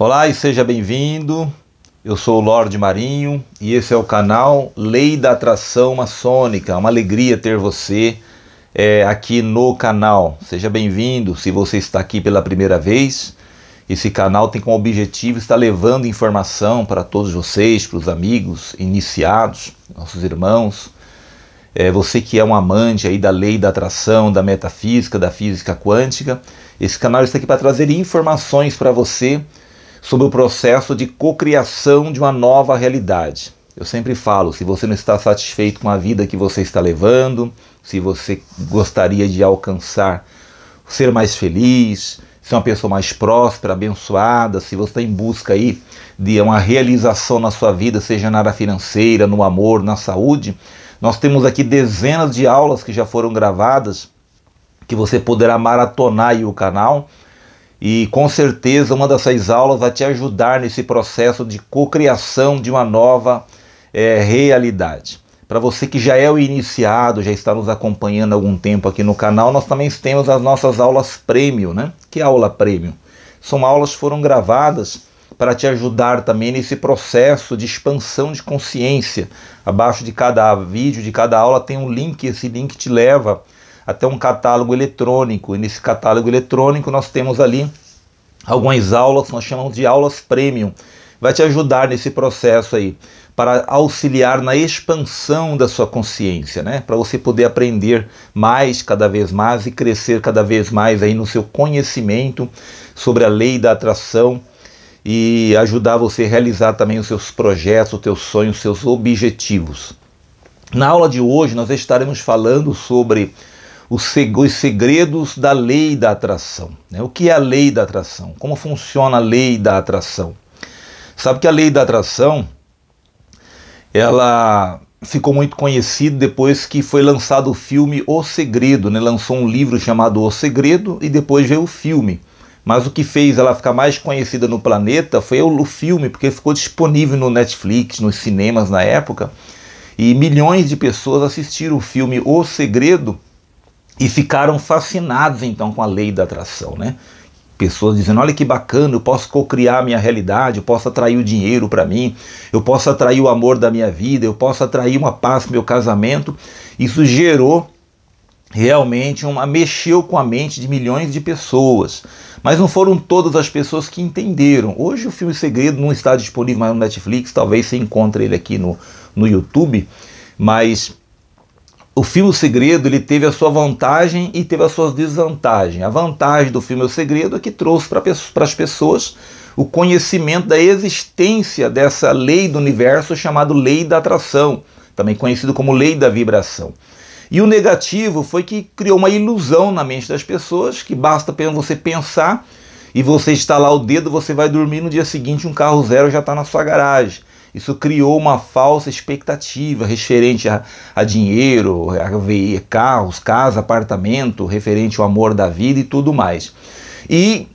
Olá e seja bem-vindo. Eu sou o Lorde Marinho e esse é o canal Lei da Atração Maçônica. É uma alegria ter você é, aqui no canal. Seja bem-vindo se você está aqui pela primeira vez. Esse canal tem como objetivo estar levando informação para todos vocês, para os amigos iniciados, nossos irmãos. É, você que é um amante aí da lei da atração, da metafísica, da física quântica, esse canal está aqui para trazer informações para você sobre o processo de cocriação de uma nova realidade. Eu sempre falo, se você não está satisfeito com a vida que você está levando, se você gostaria de alcançar ser mais feliz, ser uma pessoa mais próspera, abençoada, se você está em busca aí de uma realização na sua vida, seja na área financeira, no amor, na saúde, nós temos aqui dezenas de aulas que já foram gravadas que você poderá maratonar aí o canal e com certeza uma dessas aulas vai te ajudar nesse processo de cocriação de uma nova é, realidade. Para você que já é o iniciado, já está nos acompanhando há algum tempo aqui no canal, nós também temos as nossas aulas premium, né? Que aula premium? São aulas que foram gravadas para te ajudar também nesse processo de expansão de consciência. Abaixo de cada vídeo, de cada aula, tem um link, esse link te leva até um catálogo eletrônico. E nesse catálogo eletrônico nós temos ali algumas aulas, nós chamamos de aulas premium. Vai te ajudar nesse processo aí, para auxiliar na expansão da sua consciência, né? Para você poder aprender mais, cada vez mais e crescer cada vez mais aí no seu conhecimento sobre a lei da atração e ajudar você a realizar também os seus projetos, os teus sonhos, os seus objetivos. Na aula de hoje nós estaremos falando sobre os segredos da lei da atração. Né? O que é a lei da atração? Como funciona a lei da atração? Sabe que a lei da atração ela ficou muito conhecida depois que foi lançado o filme O Segredo, né? lançou um livro chamado O Segredo e depois veio o filme. Mas o que fez ela ficar mais conhecida no planeta foi o filme, porque ficou disponível no Netflix, nos cinemas na época, e milhões de pessoas assistiram o filme O Segredo e ficaram fascinados então com a lei da atração, né? Pessoas dizendo: olha que bacana, eu posso co-criar minha realidade, eu posso atrair o dinheiro para mim, eu posso atrair o amor da minha vida, eu posso atrair uma paz para meu casamento. Isso gerou realmente uma mexeu com a mente de milhões de pessoas. Mas não foram todas as pessoas que entenderam. Hoje o filme Segredo não está disponível mais no Netflix, talvez você encontre ele aqui no, no YouTube, mas o filme O Segredo ele teve a sua vantagem e teve a sua desvantagem. A vantagem do filme O Segredo é que trouxe para as pessoas o conhecimento da existência dessa lei do universo chamada lei da atração, também conhecido como lei da vibração. E o negativo foi que criou uma ilusão na mente das pessoas que basta apenas você pensar e você estalar o dedo, você vai dormir no dia seguinte um carro zero já está na sua garagem. Isso criou uma falsa expectativa referente a, a dinheiro, a carros, casa, apartamento, referente ao amor da vida e tudo mais. E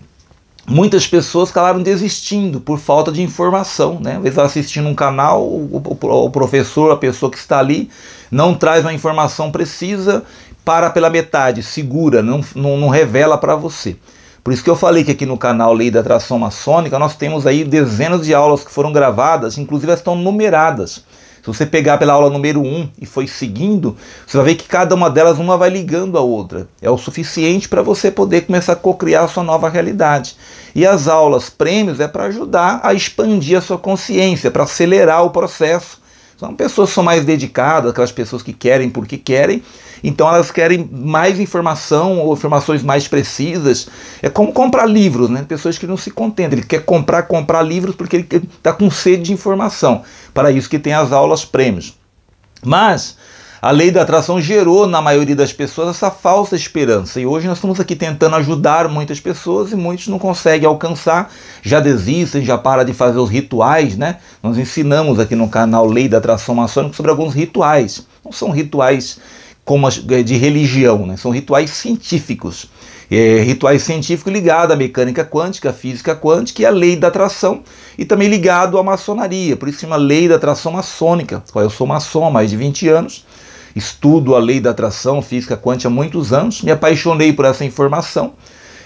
muitas pessoas acabaram desistindo por falta de informação. Né? Às vezes assistindo um canal, o, o, o professor, a pessoa que está ali, não traz uma informação precisa, para pela metade, segura, não, não, não revela para você. Por isso que eu falei que aqui no canal Lei da Atração Maçônica nós temos aí dezenas de aulas que foram gravadas, inclusive elas estão numeradas. Se você pegar pela aula número 1 e foi seguindo, você vai ver que cada uma delas uma vai ligando a outra. É o suficiente para você poder começar a cocriar a sua nova realidade. E as aulas prêmios é para ajudar a expandir a sua consciência, para acelerar o processo são pessoas que são mais dedicadas, aquelas pessoas que querem porque querem. Então elas querem mais informação ou informações mais precisas. É como comprar livros, né? Pessoas que não se contentam. Ele quer comprar, comprar livros porque ele está com sede de informação. Para isso que tem as aulas prêmios. Mas a lei da atração gerou na maioria das pessoas essa falsa esperança. E hoje nós estamos aqui tentando ajudar muitas pessoas e muitos não conseguem alcançar, já desistem, já para de fazer os rituais, né? Nós ensinamos aqui no canal Lei da Atração Maçônica sobre alguns rituais. Não são rituais como as, eh, de religião, né? são rituais científicos. É, rituais científicos ligados à mecânica quântica, à física quântica e à lei da atração, e também ligado à maçonaria, por isso chama lei da atração maçônica, eu sou maçom há mais de 20 anos, estudo a lei da atração física quântica há muitos anos, me apaixonei por essa informação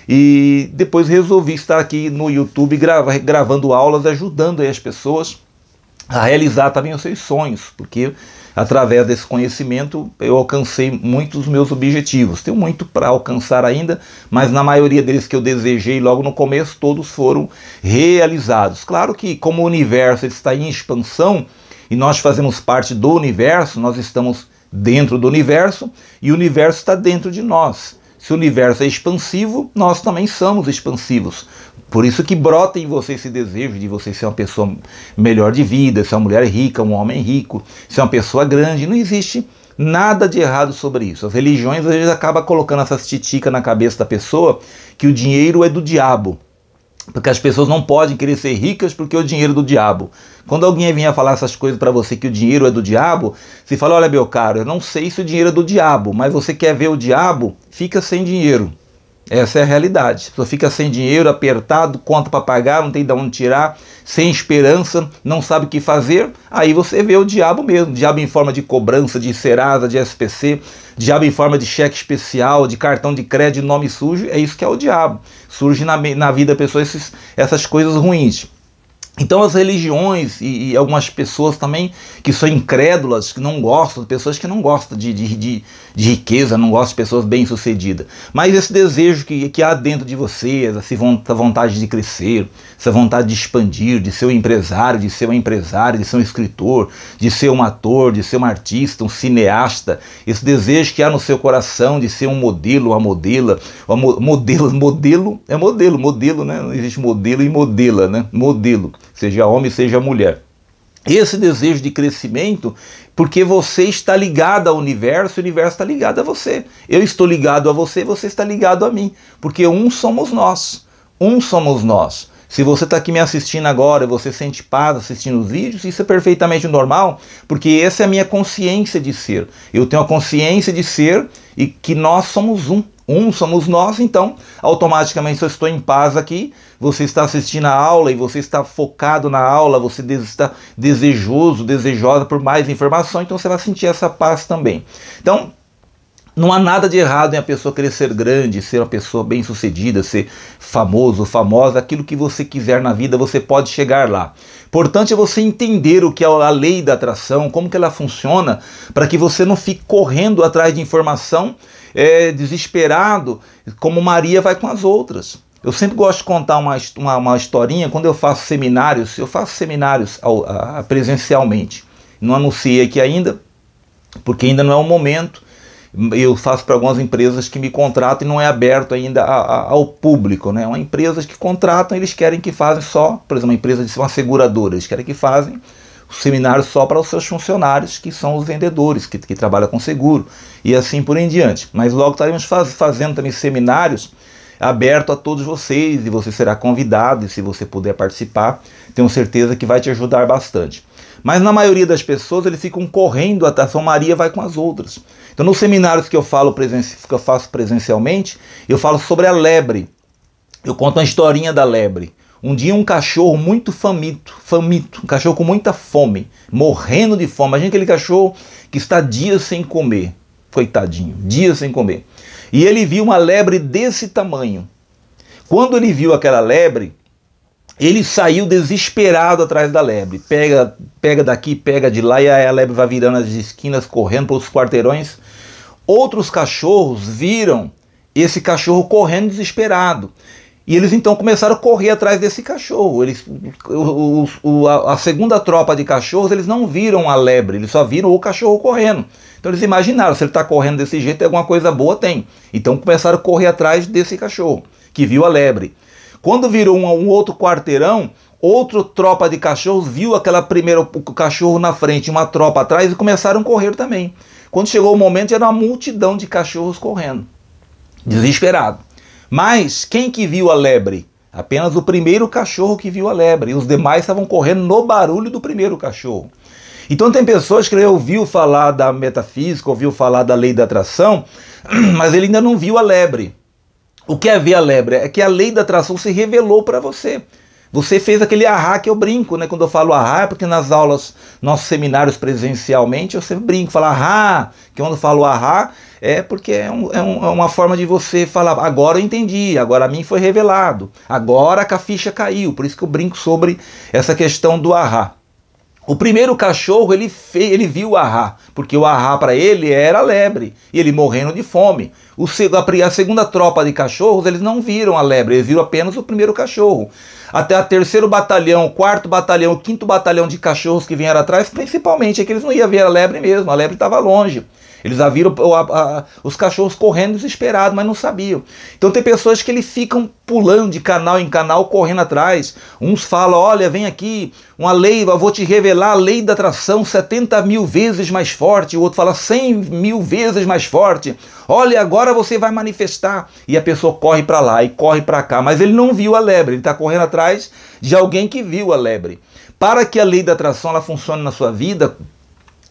e depois resolvi estar aqui no YouTube grava, gravando aulas, ajudando as pessoas a realizar também os seus sonhos, porque através desse conhecimento eu alcancei muitos dos meus objetivos. Tenho muito para alcançar ainda, mas na maioria deles que eu desejei logo no começo, todos foram realizados. Claro que, como o universo está em expansão e nós fazemos parte do universo, nós estamos dentro do universo e o universo está dentro de nós. Se o universo é expansivo, nós também somos expansivos. Por isso que brota em você esse desejo de você ser uma pessoa melhor de vida, ser uma mulher rica, um homem rico, ser uma pessoa grande. Não existe nada de errado sobre isso. As religiões às vezes acabam colocando essas titicas na cabeça da pessoa que o dinheiro é do diabo. Porque as pessoas não podem querer ser ricas porque o dinheiro é do diabo. Quando alguém vinha falar essas coisas para você que o dinheiro é do diabo, você fala: Olha, meu caro, eu não sei se o dinheiro é do diabo, mas você quer ver o diabo? Fica sem dinheiro. Essa é a realidade. A pessoa fica sem dinheiro, apertado, conta para pagar, não tem de onde tirar, sem esperança, não sabe o que fazer. Aí você vê o diabo mesmo. Diabo em forma de cobrança, de Serasa, de SPC, diabo em forma de cheque especial, de cartão de crédito, nome sujo. É isso que é o diabo. Surge na, na vida da pessoa esses, essas coisas ruins. Então as religiões e, e, algumas pessoas também que são incrédulas, que não gostam, pessoas que não gostam de, de, de, de riqueza, não gostam de pessoas bem-sucedidas. Mas esse desejo que, que há dentro de você, essa vontade de crescer, essa vontade de expandir, de ser um empresário, de ser uma empresária, de ser um escritor, de ser um ator, de ser um artista, um cineasta, esse desejo que há no seu coração de ser um modelo, uma modela, uma mo modelo, modelo é modelo, modelo, né? Não existe modelo e modela, né? Modelo seja homem, seja mulher. Esse desejo de crescimento, porque você está ligado ao universo, o universo está ligado a você. Eu estou ligado a você, você está ligado a mim, porque um somos nós. Um somos nós. Se você está aqui me assistindo agora e você sente paz assistindo os vídeos, isso é perfeitamente normal, porque essa é a minha consciência de ser. Eu tenho a consciência de ser e que nós somos um. Um somos nós, então automaticamente eu estou em paz aqui. Você está assistindo a aula e você está focado na aula, você está desejoso, desejosa por mais informação, então você vai sentir essa paz também. Então, não há nada de errado em a pessoa querer ser grande, ser uma pessoa bem-sucedida, ser famoso, famosa, aquilo que você quiser na vida, você pode chegar lá. Importante é você entender o que é a lei da atração, como que ela funciona, para que você não fique correndo atrás de informação, é, desesperado, como Maria vai com as outras. Eu sempre gosto de contar uma, uma, uma historinha, quando eu faço seminários, eu faço seminários ao, a, presencialmente. Não anunciei aqui ainda, porque ainda não é o momento eu faço para algumas empresas que me contratam e não é aberto ainda a, a, ao público. Né? Uma empresas que contratam, eles querem que fazem só, por exemplo, uma empresa de uma seguradora, eles querem que fazem o seminário só para os seus funcionários, que são os vendedores, que, que trabalham com seguro, e assim por em diante. Mas logo estaremos faz, fazendo também seminários aberto a todos vocês, e você será convidado, e se você puder participar, tenho certeza que vai te ajudar bastante. Mas na maioria das pessoas eles ficam correndo até a São Maria vai com as outras. Então nos seminários que eu falo que eu faço presencialmente, eu falo sobre a lebre. Eu conto uma historinha da lebre. Um dia um cachorro muito faminto, faminto, um cachorro com muita fome, morrendo de fome. Imagina aquele cachorro que está dias sem comer, coitadinho, dias sem comer. E ele viu uma lebre desse tamanho. Quando ele viu aquela lebre, ele saiu desesperado atrás da lebre. Pega, pega daqui, pega de lá, e a lebre vai virando as esquinas, correndo pelos quarteirões. Outros cachorros viram esse cachorro correndo desesperado. E eles então começaram a correr atrás desse cachorro. Eles, o, o, a segunda tropa de cachorros, eles não viram a lebre, eles só viram o cachorro correndo. Então eles imaginaram, se ele está correndo desse jeito, alguma coisa boa tem. Então começaram a correr atrás desse cachorro, que viu a lebre. Quando virou um, um outro quarteirão, outro tropa de cachorros viu aquela primeira o cachorro na frente, uma tropa atrás e começaram a correr também. Quando chegou o momento, era uma multidão de cachorros correndo, desesperado. Mas quem que viu a lebre? Apenas o primeiro cachorro que viu a lebre. E os demais estavam correndo no barulho do primeiro cachorro. Então tem pessoas que ouviu falar da metafísica, ouviu falar da lei da atração, mas ele ainda não viu a lebre. O que é ver a lebre? É que a lei da atração se revelou para você. Você fez aquele arra que eu brinco, né? Quando eu falo arra, é porque nas aulas, nossos seminários presencialmente, eu sempre brinco, falo arra. Que quando eu falo arra, é porque é, um, é, um, é, uma forma de você falar, agora eu entendi, agora a mim foi revelado, agora que a ficha caiu. Por isso que eu brinco sobre essa questão do arra. O primeiro cachorro ele, fez, ele viu o arrá, porque o arrá para ele era lebre, e ele morrendo de fome. O, a, a segunda tropa de cachorros eles não viram a lebre, eles viram apenas o primeiro cachorro. Até o terceiro batalhão, quarto batalhão, quinto batalhão de cachorros que vieram atrás, principalmente, é que eles não iam ver a lebre mesmo, a lebre estava longe. Eles já viram a, a, os cachorros correndo desesperados, mas não sabiam. Então tem pessoas que eles ficam pulando de canal em canal, correndo atrás. Uns falam, olha, vem aqui, uma lei, eu vou te revelar a lei da atração 70 mil vezes mais forte. O outro fala 100 mil vezes mais forte. Olha, agora você vai manifestar. E a pessoa corre para lá e corre para cá, mas ele não viu a lebre, ele está correndo atrás de alguém que viu a lebre. Para que a lei da atração ela funcione na sua vida,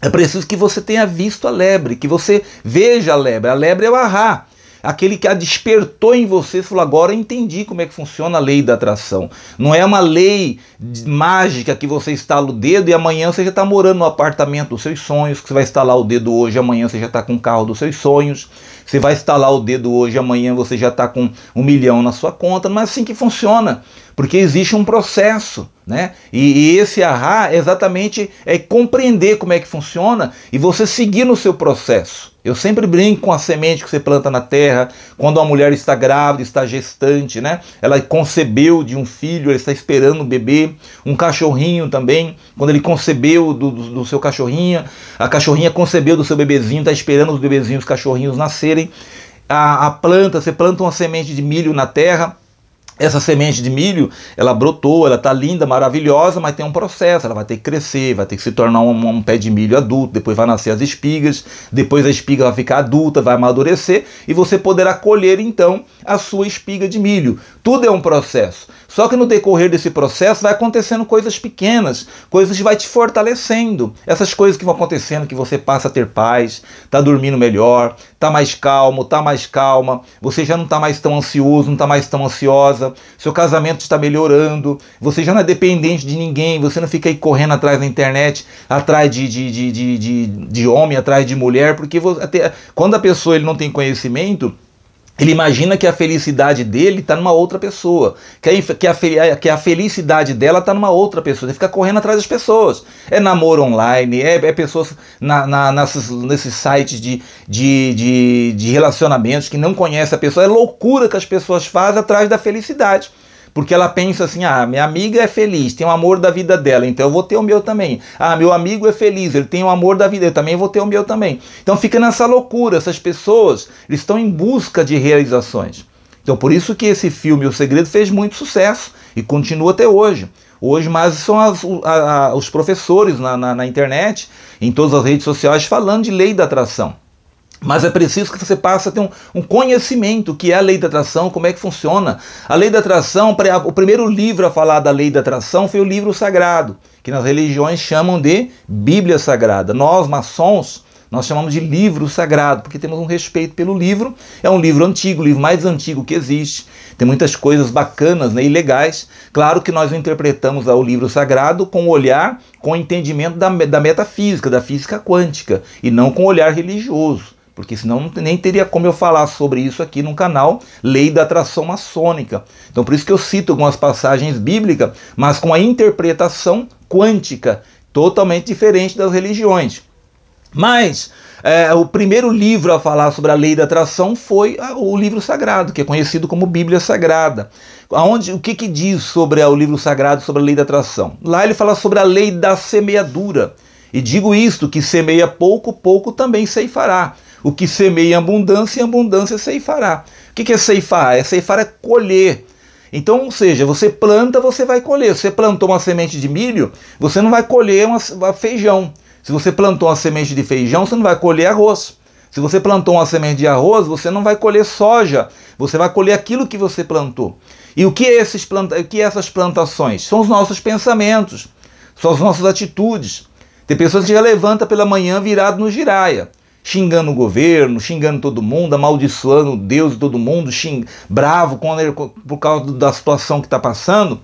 é preciso que você tenha visto a lebre, que você veja a lebre. A lebre é o ahá, aquele que a despertou em você, falou: agora eu entendi como é que funciona a lei da atração. Não é uma lei mágica que você estala o dedo e amanhã você já está morando no apartamento dos seus sonhos, que você vai instalar o dedo hoje, amanhã você já está com o carro dos seus sonhos. Você vai instalar o dedo hoje, amanhã você já está com um milhão na sua conta, não é assim que funciona, porque existe um processo, né? E, e esse arrar exatamente é compreender como é que funciona e você seguir no seu processo. Eu sempre brinco com a semente que você planta na terra, quando uma mulher está grávida, está gestante, né? Ela concebeu de um filho, ela está esperando um bebê, um cachorrinho também, quando ele concebeu do, do, do seu cachorrinho, a cachorrinha concebeu do seu bebezinho, está esperando os bebezinhos, os cachorrinhos nascerem. A, a planta, você planta uma semente de milho na terra, essa semente de milho, ela brotou, ela está linda, maravilhosa, mas tem um processo. Ela vai ter que crescer, vai ter que se tornar um, um, pé de milho adulto, depois vai nascer as espigas, depois a espiga vai ficar adulta, vai amadurecer e você poderá colher então a sua espiga de milho. Tudo é um processo. Só que no decorrer desse processo vai acontecendo coisas pequenas, coisas que vai te fortalecendo. Essas coisas que vão acontecendo que você passa a ter paz, tá dormindo melhor, tá mais calmo, tá mais calma, você já não tá mais tão ansioso, não tá mais tão ansiosa, seu casamento está melhorando, você já não é dependente de ninguém, você não fica aí correndo atrás da internet, atrás de, de, de, de, de, de homem, atrás de mulher, porque você, até, quando a pessoa ele não tem conhecimento, ele imagina que a felicidade dele está numa outra pessoa, que a, que a, que a felicidade dela está numa outra pessoa. Ele fica correndo atrás das pessoas. É namoro online, é, é pessoas na, na, nesses, nesses sites de, de, de, de relacionamentos que não conhece a pessoa. É loucura que as pessoas fazem atrás da felicidade. Porque ela pensa assim: ah, minha amiga é feliz, tem o amor da vida dela, então eu vou ter o meu também. Ah, meu amigo é feliz, ele tem o amor da vida, eu também vou ter o meu também. Então fica nessa loucura, essas pessoas estão em busca de realizações. Então por isso que esse filme O Segredo fez muito sucesso e continua até hoje. Hoje, mais são as, a, a, os professores na, na, na internet, em todas as redes sociais, falando de lei da atração. Mas é preciso que você passe a ter um, um, conhecimento que é a lei da atração, como é que funciona. A lei da atração, o primeiro livro a falar da lei da atração foi o livro sagrado, que nas religiões chamam de Bíblia Sagrada. Nós, maçons, nós chamamos de livro sagrado, porque temos um respeito pelo livro. É um livro antigo, o livro mais antigo que existe. Tem muitas coisas bacanas né, e legais. Claro que nós interpretamos o livro sagrado com o olhar, com o entendimento da, da metafísica, da física quântica, e não com o olhar religioso porque senão nem teria como eu falar sobre isso aqui no canal Lei da Atração Maçônica. Então por isso que eu cito algumas passagens bíblicas, mas com a interpretação quântica, totalmente diferente das religiões. Mas é, o primeiro livro a falar sobre a lei da atração foi ah, o livro sagrado, que é conhecido como Bíblia Sagrada. Aonde, o que, que diz sobre o livro sagrado, sobre a lei da atração? Lá ele fala sobre a lei da semeadura. E digo isto, que semeia pouco, pouco também ceifará. O que semeia em abundância, em abundância ceifará. O que é ceifar? É ceifar é colher. Então, ou seja, você planta, você vai colher. Se você plantou uma semente de milho, você não vai colher uma, uma feijão. Se você plantou uma semente de feijão, você não vai colher arroz. Se você plantou uma semente de arroz, você não vai colher soja, você vai colher aquilo que você plantou. E o que, é esses planta o que é essas plantações? São os nossos pensamentos, são as nossas atitudes. Tem pessoas que já levantam pela manhã virado no giraia xingando o governo, xingando todo mundo, amaldiçoando Deus e todo mundo, xing... bravo com por causa da situação que está passando,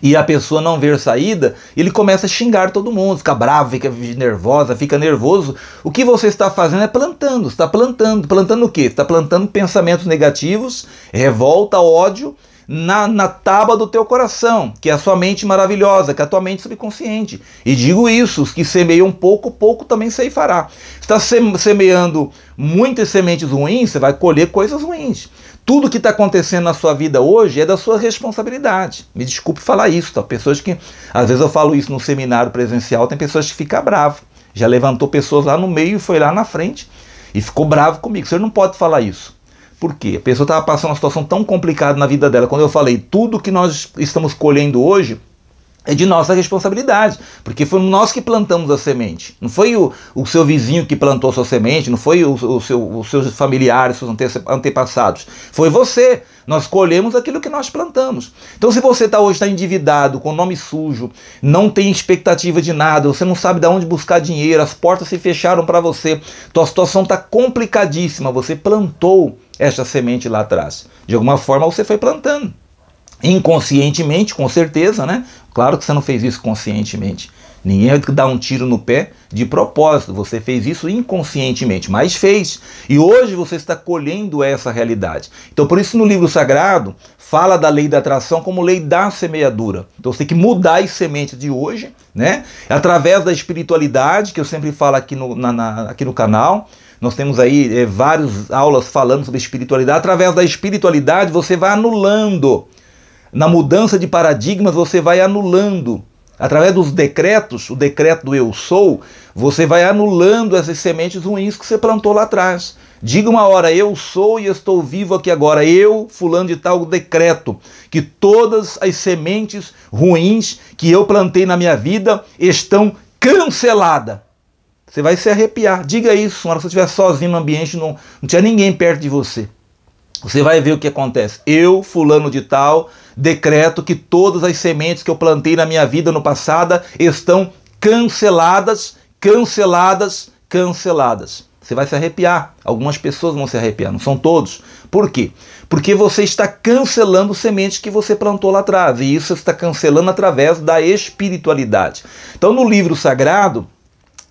e a pessoa não ver saída, ele começa a xingar todo mundo, fica bravo, fica nervosa, fica nervoso. O que você está fazendo é plantando, está plantando. Plantando o quê? Está plantando pensamentos negativos, revolta, ódio na, na tábua do teu coração, que é a sua mente maravilhosa, que é a tua mente subconsciente. E digo isso: os que semeiam pouco, pouco também ceifará. Está semeando muitas sementes ruins, você vai colher coisas ruins. Tudo que está acontecendo na sua vida hoje é da sua responsabilidade. Me desculpe falar isso, tá? Pessoas que. Às vezes eu falo isso no seminário presencial, tem pessoas que ficam bravas. Já levantou pessoas lá no meio e foi lá na frente e ficou bravo comigo. Você não pode falar isso. Por quê? A pessoa estava passando uma situação tão complicada na vida dela. Quando eu falei, tudo que nós estamos colhendo hoje é de nossa responsabilidade, porque foi nós que plantamos a semente. Não foi o, o seu vizinho que plantou sua semente, não foi o, o seu, os seus familiares, seus antepassados. Foi você. Nós colhemos aquilo que nós plantamos. Então, se você tá, hoje está endividado, com nome sujo, não tem expectativa de nada, você não sabe de onde buscar dinheiro, as portas se fecharam para você, tua situação está complicadíssima, você plantou esta semente lá atrás. De alguma forma você foi plantando. Inconscientemente, com certeza, né? Claro que você não fez isso conscientemente. Ninguém vai dar um tiro no pé de propósito. Você fez isso inconscientemente, mas fez. E hoje você está colhendo essa realidade. Então, por isso, no livro sagrado, fala da lei da atração como lei da semeadura. Então, você tem que mudar as sementes de hoje, né? Através da espiritualidade, que eu sempre falo aqui no, na, na, aqui no canal nós temos aí é, eh, várias aulas falando sobre espiritualidade. Através da espiritualidade você vai anulando. Na mudança de paradigmas você vai anulando. Através dos decretos, o decreto do eu sou, você vai anulando essas sementes ruins que você plantou lá atrás. Diga uma hora, eu sou e estou vivo aqui agora. Eu, fulano de tal, decreto que todas as sementes ruins que eu plantei na minha vida estão canceladas. Você vai se arrepiar. Diga isso, na hora que você estiver sozinho no ambiente, não, não tinha ninguém perto de você. Você vai ver o que acontece. Eu, fulano de tal, decreto que todas as sementes que eu plantei na minha vida no passado estão canceladas, canceladas, canceladas. Você vai se arrepiar. Algumas pessoas vão se arrepiar, não são todos. Por quê? Porque você está cancelando sementes que você plantou lá atrás. E isso está cancelando através da espiritualidade. Então, no livro sagrado,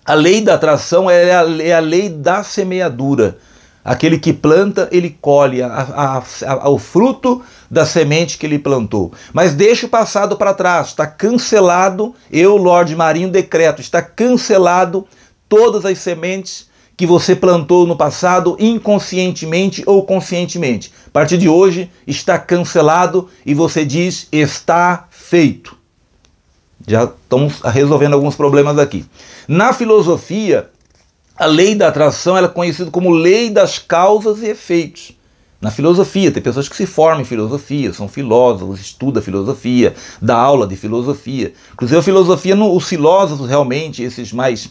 a lei da atração é a, é a lei da semeadura. Aquele que planta, ele colhe a, a, o fruto da semente que ele plantou. Mas deixa o passado para trás, está cancelado. Eu, Lorde Marinho, decreto: está cancelado todas as sementes que você plantou no passado, inconscientemente ou conscientemente. A partir de hoje, está cancelado e você diz: está feito. Já estamos resolvendo alguns problemas aqui. Na filosofia, a lei da atração é conhecida como lei das causas e efeitos. Na filosofia, tem pessoas que se formam em filosofia, são filósofos, estudam filosofia, dá aula de filosofia. Inclusive, a filosofia, os filósofos realmente, esses mais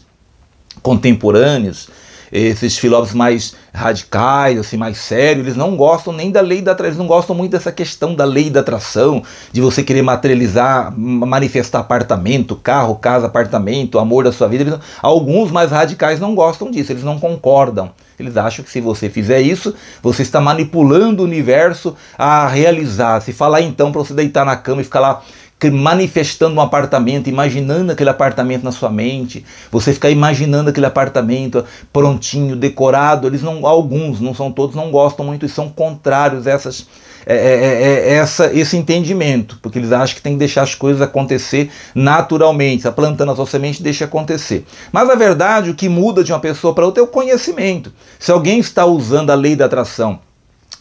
contemporâneos, esses filósofos mais radicais, assim, mais sérios, eles não gostam nem da lei da atração, eles não gostam muito dessa questão da lei da atração, de você querer materializar, manifestar apartamento, carro, casa, apartamento, amor da sua vida. Eles, alguns mais radicais não gostam disso, eles não concordam. Eles acham que se você fizer isso, você está manipulando o universo a realizar. Se falar então para você deitar na cama e ficar lá manifestando um apartamento, imaginando aquele apartamento na sua mente, você ficar imaginando aquele apartamento prontinho, decorado, eles não, alguns, não são todos, não gostam muito e são contrários a essas, é, é, é, é essa, esse entendimento, porque eles acham que tem que deixar as coisas acontecer naturalmente, está plantando a sua semente, deixa acontecer. Mas a verdade, o que muda de uma pessoa para outra é o conhecimento. Se alguém está usando a lei da atração,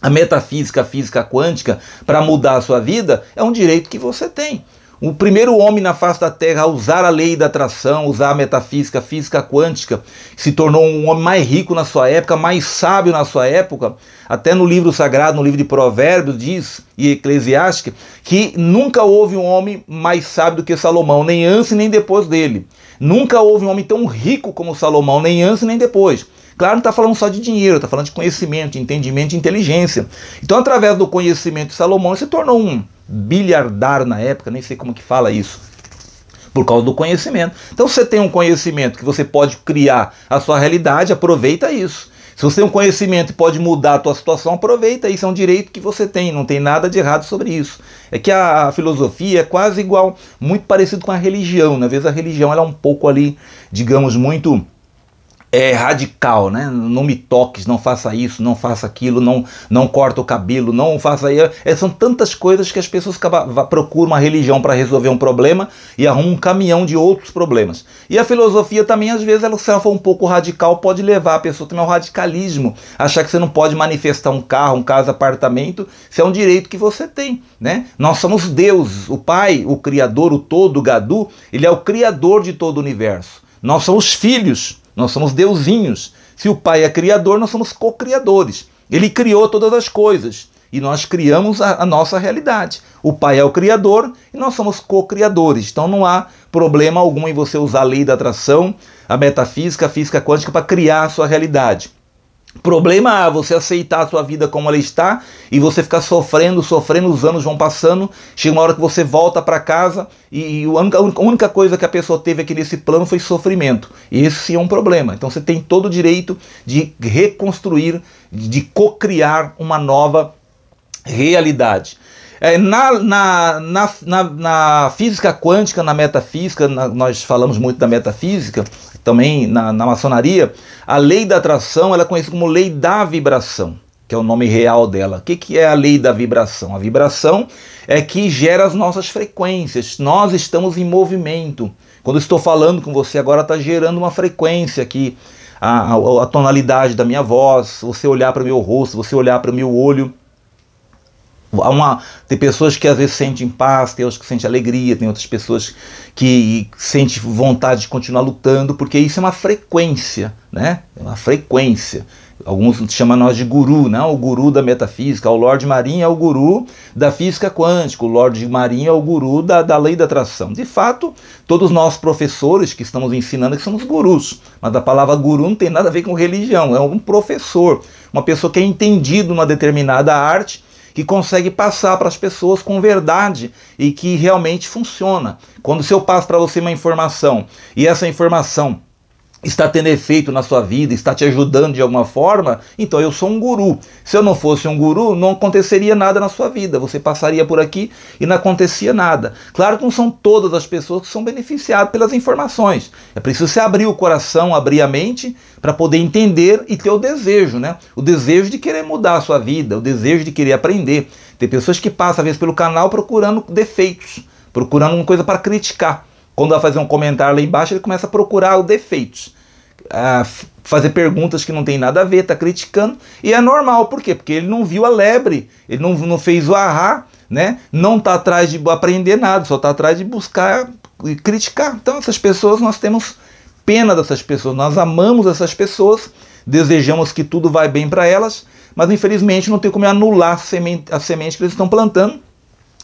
a metafísica, a física quântica, para mudar a sua vida, é um direito que você tem. O primeiro homem na face da Terra a usar a lei da atração, usar a metafísica, a física quântica, se tornou um homem mais rico na sua época, mais sábio na sua época. Até no livro sagrado, no livro de Provérbios, diz, e Eclesiástica, que nunca houve um homem mais sábio do que Salomão, nem antes nem depois dele. Nunca houve um homem tão rico como Salomão, nem antes nem depois. Claro, não está falando só de dinheiro, está falando de conhecimento, de entendimento, de inteligência. Então, através do conhecimento de Salomão, ele se tornou um bilhardar na época, nem sei como que fala isso. Por causa do conhecimento. Então, se você tem um conhecimento que você pode criar a sua realidade, aproveita isso. Se você tem um conhecimento e pode mudar a tua situação, aproveita. Isso é um direito que você tem, não tem nada de errado sobre isso. É que a filosofia é quase igual, muito parecido com a religião. Né? Às vezes a religião ela é um pouco ali, digamos, muito é, radical, né? Não me toques, não faça isso, não faça aquilo, não, não corta o cabelo, não faça. É, são tantas coisas que as pessoas procuram uma religião para resolver um problema e arrumam um caminhão de outros problemas. E a filosofia também, às vezes, ela, se ela for um pouco radical, pode levar a pessoa também ao radicalismo, achar que você não pode manifestar um carro, um casa, apartamento, se é um direito que você tem, né? Nós somos deuses, o Pai, o Criador, o Todo, o Gadu, ele é o Criador de todo o universo. Nós somos filhos nós somos deusinhos. Se o Pai é criador, nós somos co-criadores. Ele criou todas as coisas e nós criamos a, a, nossa realidade. O Pai é o criador e nós somos co-criadores. Então não há problema algum em você usar a lei da atração, a metafísica, a física quântica para criar a sua realidade. Problema A, é você aceitar a sua vida como ela está e você ficar sofrendo, sofrendo, os anos vão passando. Chega uma hora que você volta para casa e, e a, única, a única coisa que a pessoa teve aqui nesse plano foi sofrimento. E esse é um problema. Então você tem todo o direito de reconstruir, de cocriar uma nova realidade. É, na, na, na, na, física quântica, na metafísica, na, nós falamos muito da metafísica, também na, na maçonaria, a lei da atração ela é conhecida como lei da vibração, que é o nome real dela. O que, que é a lei da vibração? A vibração é que gera as nossas frequências. Nós estamos em movimento. Quando estou falando com você agora, está gerando uma frequência aqui. A, a, a, tonalidade da minha voz, você olhar para o meu rosto, você olhar para o meu olho, uma, tem pessoas que às vezes sentem paz, tem outras que sentem alegria, tem outras pessoas que sentem vontade de continuar lutando, porque isso é uma frequência, né? É uma frequência. Alguns chamam nós de guru, né? O guru da metafísica. O Lord Marinho é o guru da física quântica. O Lord Marinho é o guru da, da lei da atração. De fato, todos nós professores que estamos ensinando que somos gurus. Mas a palavra guru não tem nada a ver com religião. É um professor, uma pessoa que é entendido uma determinada arte que consegue passar para as pessoas com verdade e que realmente funciona. Quando se eu passo para você uma informação e essa informação está tendo efeito na sua vida, está te ajudando de alguma forma, então eu sou um guru. Se eu não fosse um guru, não aconteceria nada na sua vida. Você passaria por aqui e não acontecia nada. Claro que não são todas as pessoas que são beneficiadas pelas informações. É preciso você abrir o coração, abrir a mente para poder entender e ter o desejo, né? O desejo de querer mudar a sua vida, o desejo de querer aprender. Tem pessoas que passam às vezes pelo canal procurando defeitos, procurando uma coisa para criticar quando vai fazer um comentário lá embaixo, ele começa a procurar os defeitos, a fazer perguntas que não tem nada a ver, tá criticando. E é normal, por quê? Porque ele não viu a lebre, ele não, não fez o ahá, né? Não tá atrás de aprender nada, só tá atrás de buscar e criticar. Então, essas pessoas, nós temos pena dessas pessoas, nós amamos essas pessoas, desejamos que tudo vai bem para elas, mas infelizmente não tem como anular a semente, a semente que eles estão plantando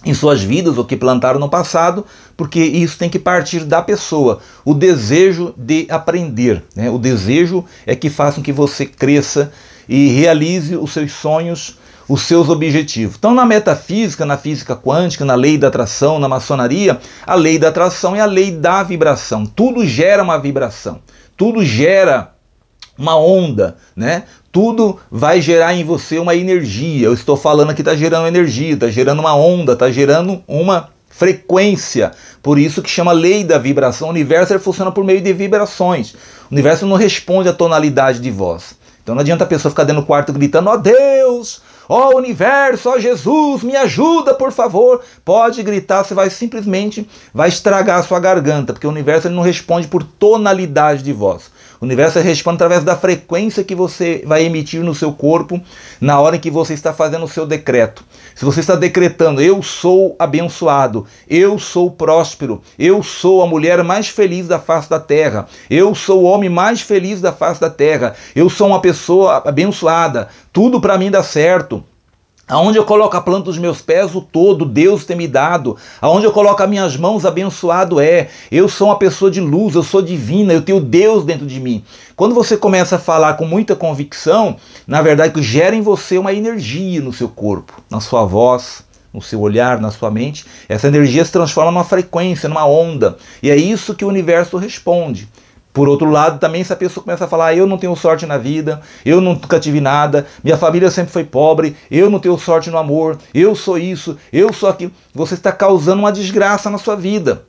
em suas vidas ou que plantaram no passado, porque isso tem que partir da pessoa, o desejo de aprender. Né? O desejo é que faça com que você cresça e realize os seus sonhos, os seus objetivos. Então, na metafísica, na física quântica, na lei da atração, na maçonaria, a lei da atração é a lei da vibração. Tudo gera uma vibração, tudo gera uma onda, né? tudo vai gerar em você uma energia. Eu estou falando que está gerando energia, está gerando uma onda, está gerando uma frequência. Por isso que chama lei da vibração. O universo funciona por meio de vibrações. O universo não responde à tonalidade de voz. Então não adianta a pessoa ficar dentro do quarto gritando: ó oh, Deus, ó oh, universo, ó oh, Jesus, me ajuda, por favor. Pode gritar, você vai simplesmente vai estragar a sua garganta, porque o universo ele não responde por tonalidade de voz. O universo responde através da frequência que você vai emitir no seu corpo na hora em que você está fazendo o seu decreto. Se você está decretando, eu sou abençoado, eu sou próspero, eu sou a mulher mais feliz da face da terra, eu sou o homem mais feliz da face da terra, eu sou uma pessoa abençoada, tudo para mim dá certo. Aonde eu coloco a planta dos meus pés, o todo Deus tem me dado. Aonde eu coloco as minhas mãos, abençoado é. Eu sou uma pessoa de luz, eu sou divina, eu tenho Deus dentro de mim. Quando você começa a falar com muita convicção, na verdade gera em você uma energia no seu corpo, na sua voz, no seu olhar, na sua mente. Essa energia se transforma numa frequência, numa onda. E é isso que o universo responde. Por outro lado, também se a pessoa começa a falar: ah, eu não tenho sorte na vida, eu nunca tive nada, minha família sempre foi pobre, eu não tenho sorte no amor, eu sou isso, eu sou aquilo. Você está causando uma desgraça na sua vida.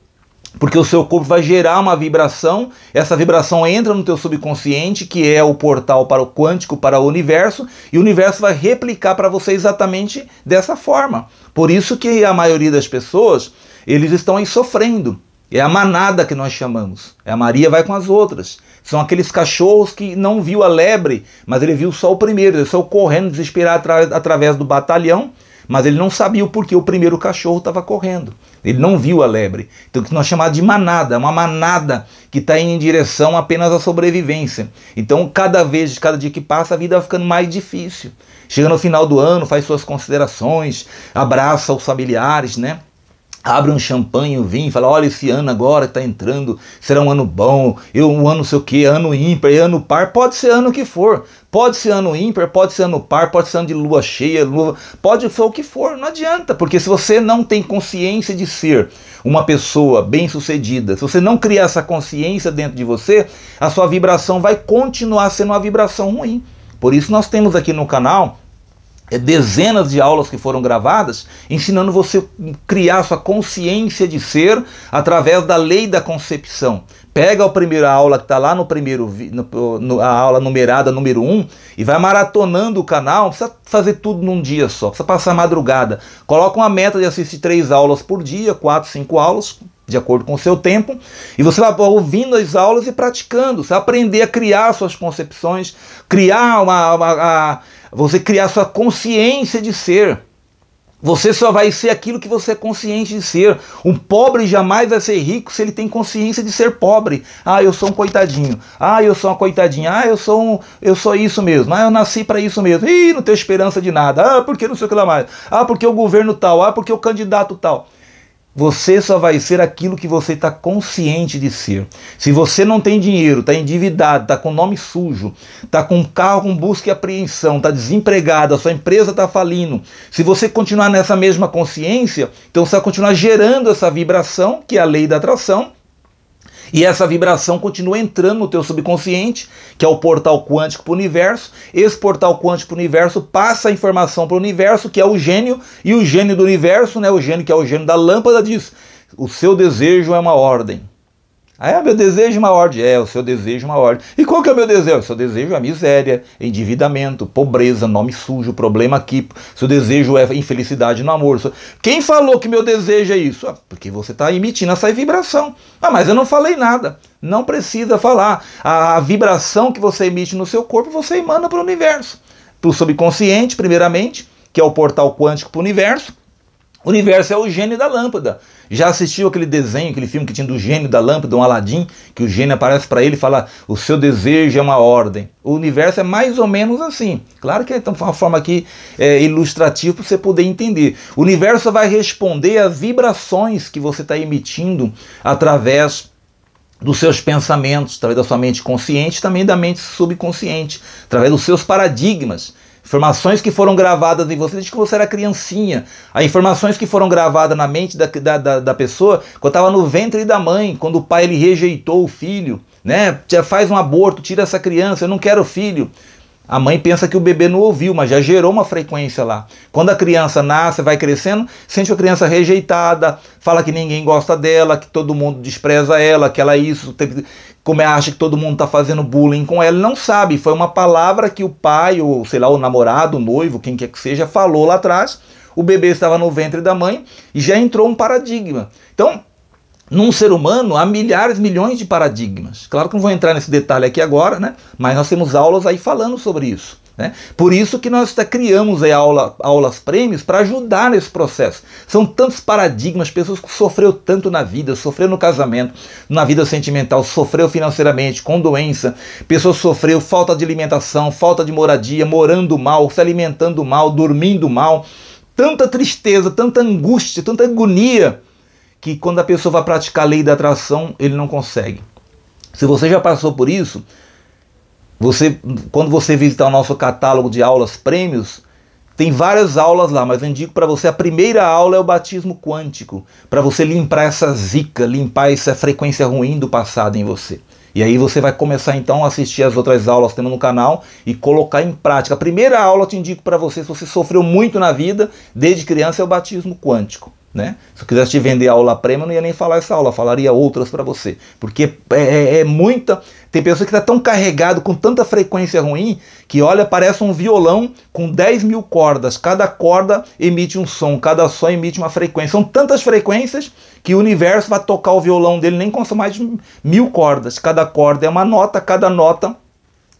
Porque o seu corpo vai gerar uma vibração, essa vibração entra no teu subconsciente, que é o portal para o quântico, para o universo, e o universo vai replicar para você exatamente dessa forma. Por isso que a maioria das pessoas, eles estão aí sofrendo é a manada que nós chamamos. É a Maria vai com as outras. São aqueles cachorros que não viu a lebre, mas ele viu só o primeiro. Ele saiu correndo desesperado atra através do batalhão, mas ele não sabia o porquê o primeiro cachorro estava correndo. Ele não viu a lebre. Então, o que nós chamamos de manada, uma manada que está em direção apenas à sobrevivência. Então, cada vez, cada dia que passa, a vida vai ficando mais difícil. Chega no final do ano, faz suas considerações, abraça os familiares, né? abre um champanhe, um vinho, fala: olha, esse ano agora está entrando, será um ano bom, eu, um ano sei o que, ano ímpar, ano par, pode ser ano que for, pode ser ano ímpar, pode ser ano par, pode ser ano de lua cheia, lua, pode ser o que for, não adianta, porque se você não tem consciência de ser uma pessoa bem-sucedida, se você não criar essa consciência dentro de você, a sua vibração vai continuar sendo uma vibração ruim. Por isso nós temos aqui no canal é dezenas de aulas que foram gravadas, ensinando você criar sua consciência de ser através da lei da concepção. Pega a primeira aula que está lá no primeiro no, no, a aula numerada número 1 um, e vai maratonando o canal, não precisa fazer tudo num dia só, precisa passar a madrugada. Coloca uma meta de assistir três aulas por dia, quatro, cinco aulas, de acordo com o seu tempo, e você vai ouvindo as aulas e praticando, você vai aprender a criar suas concepções, criar uma, uma a, você criar sua consciência de ser. Você só vai ser aquilo que você é consciente de ser. Um pobre jamais vai ser rico se ele tem consciência de ser pobre. Ah, eu sou um coitadinho. Ah, eu sou uma coitadinha. Ah, eu sou um, eu sou isso mesmo. Ah, eu nasci para isso mesmo. Ih, não tenho esperança de nada. Ah, porque não sei o que lá mais. Ah, porque o governo tal. Ah, porque o candidato tal. Você só vai ser aquilo que você está consciente de ser. Se você não tem dinheiro, está endividado, está com nome sujo, está com carro com busca e apreensão, está desempregado, a sua empresa está falindo. Se você continuar nessa mesma consciência, então você vai continuar gerando essa vibração, que é a lei da atração, e essa vibração continua entrando no teu subconsciente, que é o portal quântico para o universo. Esse portal quântico para o universo passa a informação para o universo, que é o gênio, e o gênio do universo, né, o gênio que é o gênio da lâmpada, diz: o seu desejo é uma ordem. Ah, é meu desejo uma ordem. É, o seu desejo uma ordem. E qual que é o meu desejo? O seu desejo é miséria, endividamento, pobreza, nome sujo, problema aqui. Seu desejo é infelicidade no amor. Quem falou que meu desejo é isso? Ah, porque você está emitindo essa vibração. Ah, mas eu não falei nada. Não precisa falar. A vibração que você emite no seu corpo, você emana para o universo. Para o subconsciente, primeiramente, que é o portal quântico para o universo. O universo é o gênio da lâmpada. Já assistiu aquele desenho, aquele filme que tinha do gênio da lâmpada, um Aladim, que o gênio aparece para ele e fala: "O seu desejo é uma ordem". O universo é mais ou menos assim. Claro que é então, uma forma aqui é, ilustrativa para você poder entender. O universo vai responder às vibrações que você está emitindo através dos seus pensamentos, através da sua mente consciente, também da mente subconsciente, através dos seus paradigmas Informações que foram gravadas em você desde que você era criancinha. as informações que foram gravadas na mente da, da, da, da pessoa quando estava no ventre da mãe, quando o pai ele rejeitou o filho. Né? Faz um aborto, tira essa criança, eu não quero filho. A mãe pensa que o bebê não ouviu, mas já gerou uma frequência lá. Quando a criança nasce, vai crescendo, sente a criança rejeitada, fala que ninguém gosta dela, que todo mundo despreza ela, que ela é isso, como acha que todo mundo está fazendo bullying com ela, não sabe. Foi uma palavra que o pai, ou sei lá, o namorado, o noivo, quem quer que seja, falou lá atrás. O bebê estava no ventre da mãe e já entrou um paradigma. Então, num ser humano há milhares, milhões de paradigmas. Claro que não vou entrar nesse detalhe aqui agora, né? mas nós temos aulas aí falando sobre isso. Né? Por isso que nós criamos aí aula, aulas prêmios para ajudar nesse processo. São tantos paradigmas, pessoas que sofreu tanto na vida, sofreu no casamento, na vida sentimental, sofreu financeiramente, com doença, pessoas sofreu falta de alimentação, falta de moradia, morando mal, se alimentando mal, dormindo mal, tanta tristeza, tanta angústia, tanta agonia que quando a pessoa vai praticar a lei da atração, ele não consegue. Se você já passou por isso, você quando você visitar o nosso catálogo de aulas prêmios, tem várias aulas lá, mas eu indico para você a primeira aula é o batismo quântico, para você limpar essa zica, limpar essa frequência ruim do passado em você. E aí você vai começar então a assistir as outras aulas que temos no canal e colocar em prática. A primeira aula eu te indico para você, se você sofreu muito na vida, desde criança, é o batismo quântico. Né? Se eu quisesse te vender aula prêmio, eu não ia nem falar essa aula, falaria outras para você. Porque é, é, é, muita. Tem pessoa que está tão carregado com tanta frequência ruim que, olha, parece um violão com 10 mil cordas. Cada corda emite um som, cada som emite uma frequência. São tantas frequências que o universo vai tocar o violão dele nem com mais de mil cordas. Cada corda é uma nota, cada nota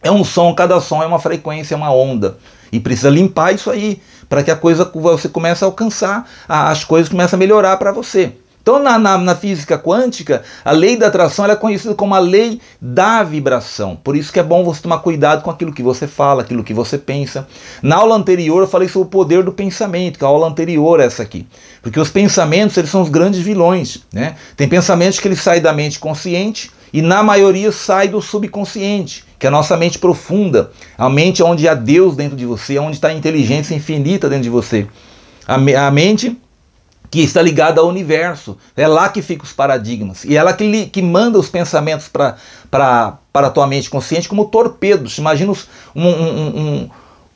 é um som, cada som é uma frequência, é uma onda. E precisa limpar isso aí para que a coisa você comece a alcançar, a, as coisas começam a melhorar para você. Então, na, na, na, física quântica, a lei da atração é conhecida como a lei da vibração. Por isso que é bom você tomar cuidado com aquilo que você fala, aquilo que você pensa. Na aula anterior eu falei sobre o poder do pensamento, que é a aula anterior é essa aqui. Porque os pensamentos eles são os grandes vilões. Né? Tem pensamentos que eles saem da mente consciente, e na maioria sai do subconsciente, que é a nossa mente profunda, a mente é onde há Deus dentro de você, é onde está a inteligência infinita dentro de você. A, me, a, mente que está ligada ao universo, é lá que ficam os paradigmas, e ela que, li, que manda os pensamentos para a tua mente consciente como torpedos. Imagina os, um, um, um,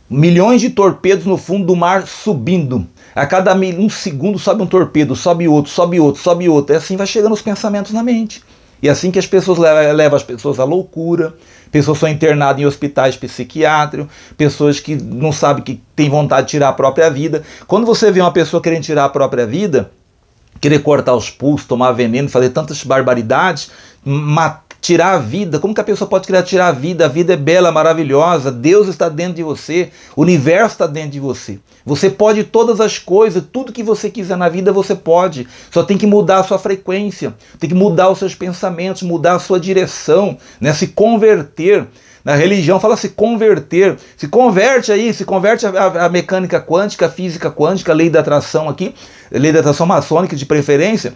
milhões de torpedos no fundo do mar subindo. A cada um segundo sobe um torpedo, sobe outro, sobe outro, sobe outro. E assim vai chegando os pensamentos na mente. E é assim que as pessoas levam, levam as pessoas à loucura, pessoas são internadas em hospitais psiquiátricos, pessoas que não sabem que têm vontade de tirar a própria vida. Quando você vê uma pessoa querendo tirar a própria vida, querer cortar os pulsos, tomar veneno, fazer tantas barbaridades, matar tirar a vida. Como que a pessoa pode querer tirar a vida? A vida é bela, maravilhosa. Deus está dentro de você. O universo está dentro de você. Você pode todas as coisas, tudo que você quiser na vida você pode. Só tem que mudar a sua frequência, tem que mudar os seus pensamentos, mudar a sua direção, né? Se converter. Na religião fala se converter. Se converte aí, se converte a, a mecânica quântica, a física quântica, a lei da atração aqui, lei da atração maçônica de preferência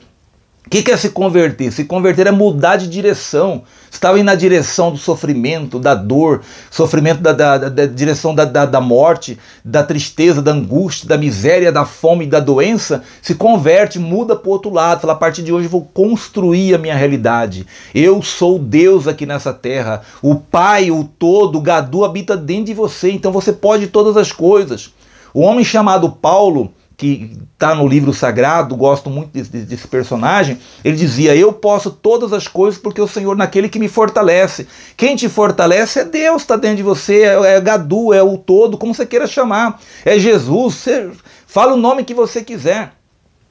o que, que é se converter? Se converter é mudar de direção. Estava tá indo na direção do sofrimento, da dor, sofrimento da, da, da, da direção da, da, morte, da tristeza, da angústia, da miséria, da fome, da doença. Se converte, muda para o outro lado. Fala, a partir de hoje eu vou construir a minha realidade. Eu sou Deus aqui nessa terra. O Pai, o Todo, o Gadu habita dentro de você. Então você pode todas as coisas. O homem chamado Paulo que está no livro sagrado, gosto muito desse, desse, personagem, ele dizia: Eu posso todas as coisas porque o Senhor é naquele que me fortalece. Quem te fortalece é Deus, está dentro de você, é, é Gadu, é o todo, como você queira chamar, é Jesus, você, fala o nome que você quiser.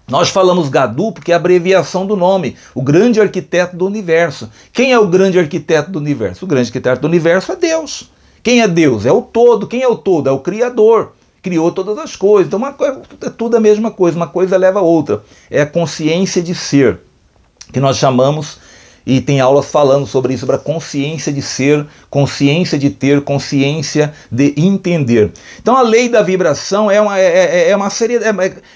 Nós falamos Gadu porque é a abreviação do nome, o grande arquiteto do universo. Quem é o grande arquiteto do universo? O grande arquiteto do universo é Deus. Quem é Deus? É o todo. Quem é o todo? É o Criador criou todas as coisas. Então, uma coisa, é tudo a mesma coisa, uma coisa leva a outra. É a consciência de ser, que nós chamamos e tem aulas falando sobre isso, sobre a consciência de ser, consciência de ter, consciência de entender. Então a lei da vibração é uma, é, é, é, é uma, série, é,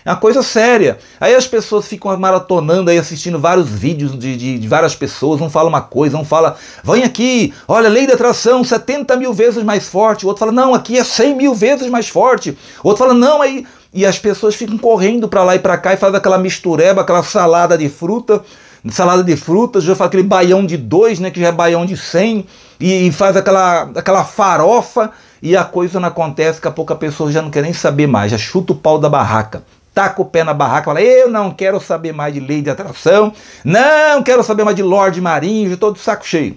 é uma coisa séria. Aí as pessoas ficam maratonando aí, assistindo vários vídeos de, de, de várias pessoas, um fala uma coisa, um fala, vem aqui, olha, lei da atração, 70 mil vezes mais forte, o outro fala, não, aqui é 100 mil vezes mais forte, o outro fala, não, aí... E as pessoas ficam correndo para lá e para cá e faz aquela mistureba, aquela salada de fruta, salada de frutas, já faz aquele baião de dois, né, que já é baião de cem, e, e, faz aquela, aquela farofa e a coisa não acontece, que a pouca pessoa já não quer nem saber mais, já chuta o pau da barraca. Taca o pé na barraca, fala: Eu não quero saber mais de lei de atração, não quero saber mais de Lorde Marinho, já estou de saco cheio.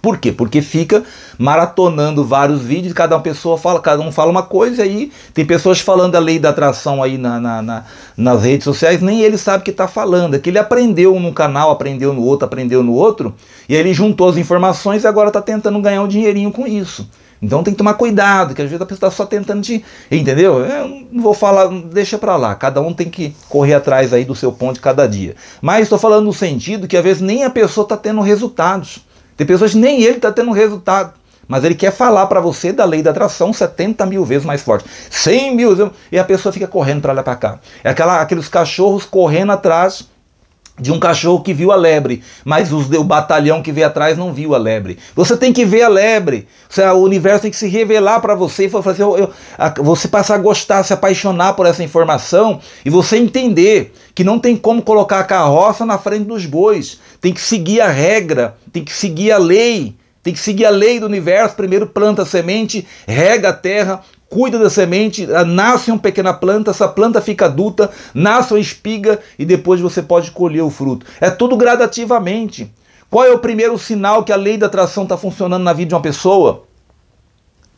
Por quê? Porque fica maratonando vários vídeos, cada pessoa fala, cada um fala uma coisa, e aí tem pessoas falando a lei da atração aí na, na, na nas redes sociais, nem ele sabe que está falando, é que ele aprendeu num canal, aprendeu no outro, aprendeu no outro, e aí ele juntou as informações e agora está tentando ganhar um dinheirinho com isso. Então tem que tomar cuidado, que às vezes a pessoa está só tentando te. Entendeu? É, eu não vou falar, deixa para lá. Cada um tem que correr atrás aí do seu ponto de cada dia. Mas estou falando no sentido que às vezes nem a pessoa está tendo resultados. Tem pessoas que nem ele está tendo resultado. Mas ele quer falar para você da lei da atração 70 mil vezes mais forte. 100 mil E a pessoa fica correndo para lá para cá. É aquela, aqueles cachorros correndo atrás de um cachorro que viu a lebre, mas os, o batalhão que veio atrás não viu a lebre. Você tem que ver a lebre. O universo tem que se revelar para você e fazer você passar a gostar, se apaixonar por essa informação e você entender que não tem como colocar a carroça na frente dos bois. Tem que seguir a regra, tem que seguir a lei tem que seguir a lei do universo. Primeiro planta a semente, rega a terra, cuida da semente, ah, nasce uma pequena planta, essa planta fica adulta, nasce uma espiga e depois você pode colher o fruto. É tudo gradativamente. Qual é o primeiro sinal que a lei da atração está funcionando na vida de uma pessoa?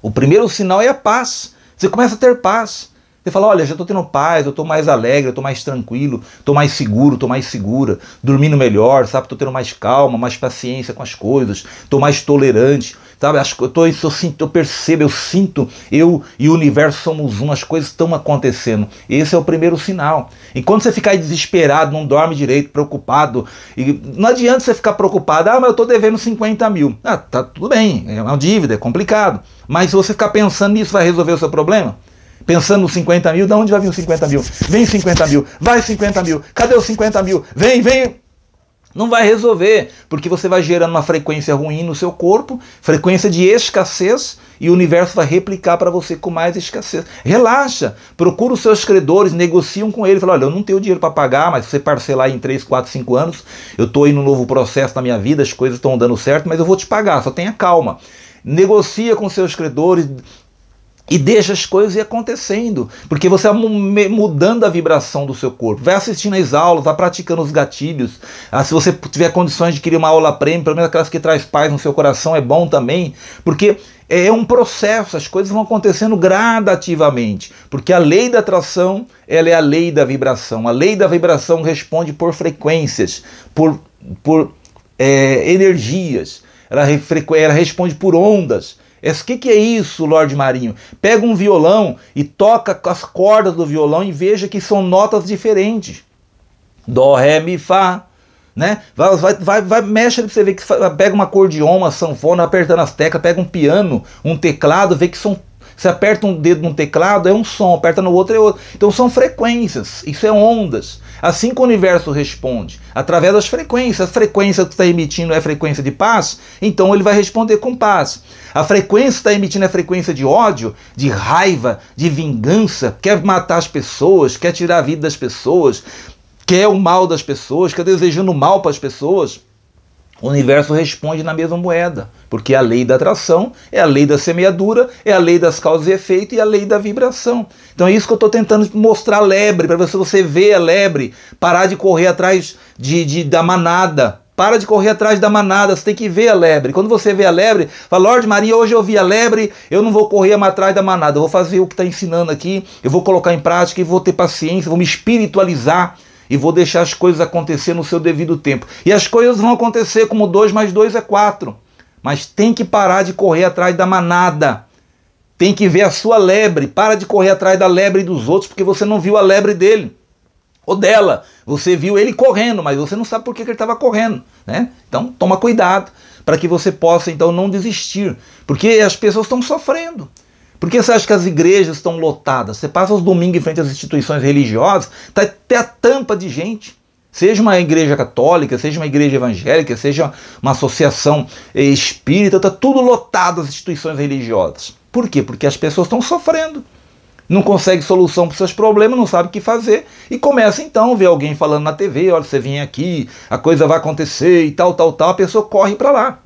O primeiro sinal é a paz. Você começa a ter paz. Você fala, olha, já estou tendo paz, eu estou mais alegre, eu estou mais tranquilo, estou mais seguro, estou mais segura, dormindo melhor, sabe? Estou tendo mais calma, mais paciência com as coisas, estou mais tolerante, sabe? As, eu, tô, eu, sinto, eu percebo, eu sinto, eu e o universo somos um, as coisas estão acontecendo. Esse é o primeiro sinal. Enquanto você ficar desesperado, não dorme direito, preocupado, e não adianta você ficar preocupado, ah, mas eu estou devendo 50 mil. Ah, tá tudo bem, é uma dívida, é complicado. Mas se você ficar pensando nisso, vai resolver o seu problema? pensando nos 50 mil, de onde vai vir os 50 mil? Vem 50 mil, vai 50 mil, cadê os 50 mil? Vem, vem! Não vai resolver, porque você vai gerando uma frequência ruim no seu corpo, frequência de escassez, e o universo vai replicar para você com mais escassez. Relaxa, procura os seus credores, negociam com ele, fala, olha, eu não tenho dinheiro para pagar, mas se você parcelar em 3, 4, 5 anos, eu estou em um novo processo na minha vida, as coisas estão dando certo, mas eu vou te pagar, só tenha calma negocia com seus credores, e deixa as coisas ir acontecendo, porque você vai mudando a vibração do seu corpo, vai assistindo as aulas, vai praticando os gatilhos, ah, se você tiver condições de querer uma aula prêmio, pelo menos aquelas que traz paz no seu coração é bom também, porque é, é um processo, as coisas vão acontecendo gradativamente, porque a lei da atração, ela é a lei da vibração, a lei da vibração responde por frequências, por, por é, energias, ela, ela responde por ondas, o que, que é isso, Lorde Marinho? Pega um violão e toca com as cordas do violão e veja que são notas diferentes. Dó, Ré, Mi, Fá. Né? Vai, vai, vai, vai mexe pra você ver que pega uma acordeon, uma sanfona, apertando as teclas, pega um piano, um teclado, vê que são você aperta um dedo num teclado, é um som, aperta no outro é outro. Então são frequências, isso é ondas. Assim que o universo responde, através das frequências. A frequência que está emitindo é frequência de paz, então ele vai responder com paz. A frequência que está emitindo é frequência de ódio, de raiva, de vingança, quer matar as pessoas, quer tirar a vida das pessoas, quer o mal das pessoas, quer desejando o mal para as pessoas. O universo responde na mesma moeda. Porque a lei da atração é a lei da semeadura, é a lei das causas e efeito e a lei da vibração. Então é isso que eu estou tentando mostrar a lebre, para você, você ver a lebre, parar de correr atrás de, de da manada. Para de correr atrás da manada, você tem que ver a lebre. Quando você vê a lebre, fala, Lorde Maria, hoje eu vi a lebre, eu não vou correr atrás da manada, eu vou fazer o que está ensinando aqui, eu vou colocar em prática e vou ter paciência, vou me espiritualizar e vou deixar as coisas acontecer no seu devido tempo. E as coisas vão acontecer como 2 mais 2 é 4 mas tem que parar de correr atrás da manada. Tem que ver a sua lebre. Para de correr atrás da lebre dos outros porque você não viu a lebre dele ou dela. Você viu ele correndo, mas você não sabe por que, que ele estava correndo. Né? Então, toma cuidado para que você possa então não desistir, porque as pessoas estão sofrendo. Por que você acha que as igrejas estão lotadas? Você passa os domingos em frente às instituições religiosas, está até a tampa de gente. Seja uma igreja católica, seja uma igreja evangélica, seja uma associação eh, espírita, está tudo lotado as instituições religiosas. Por quê? Porque as pessoas estão sofrendo. Não consegue solução para os seus problemas, não sabe o que fazer. E começa então a ver alguém falando na TV: olha, você vem aqui, a coisa vai acontecer e tal, tal, tal. A pessoa corre para lá.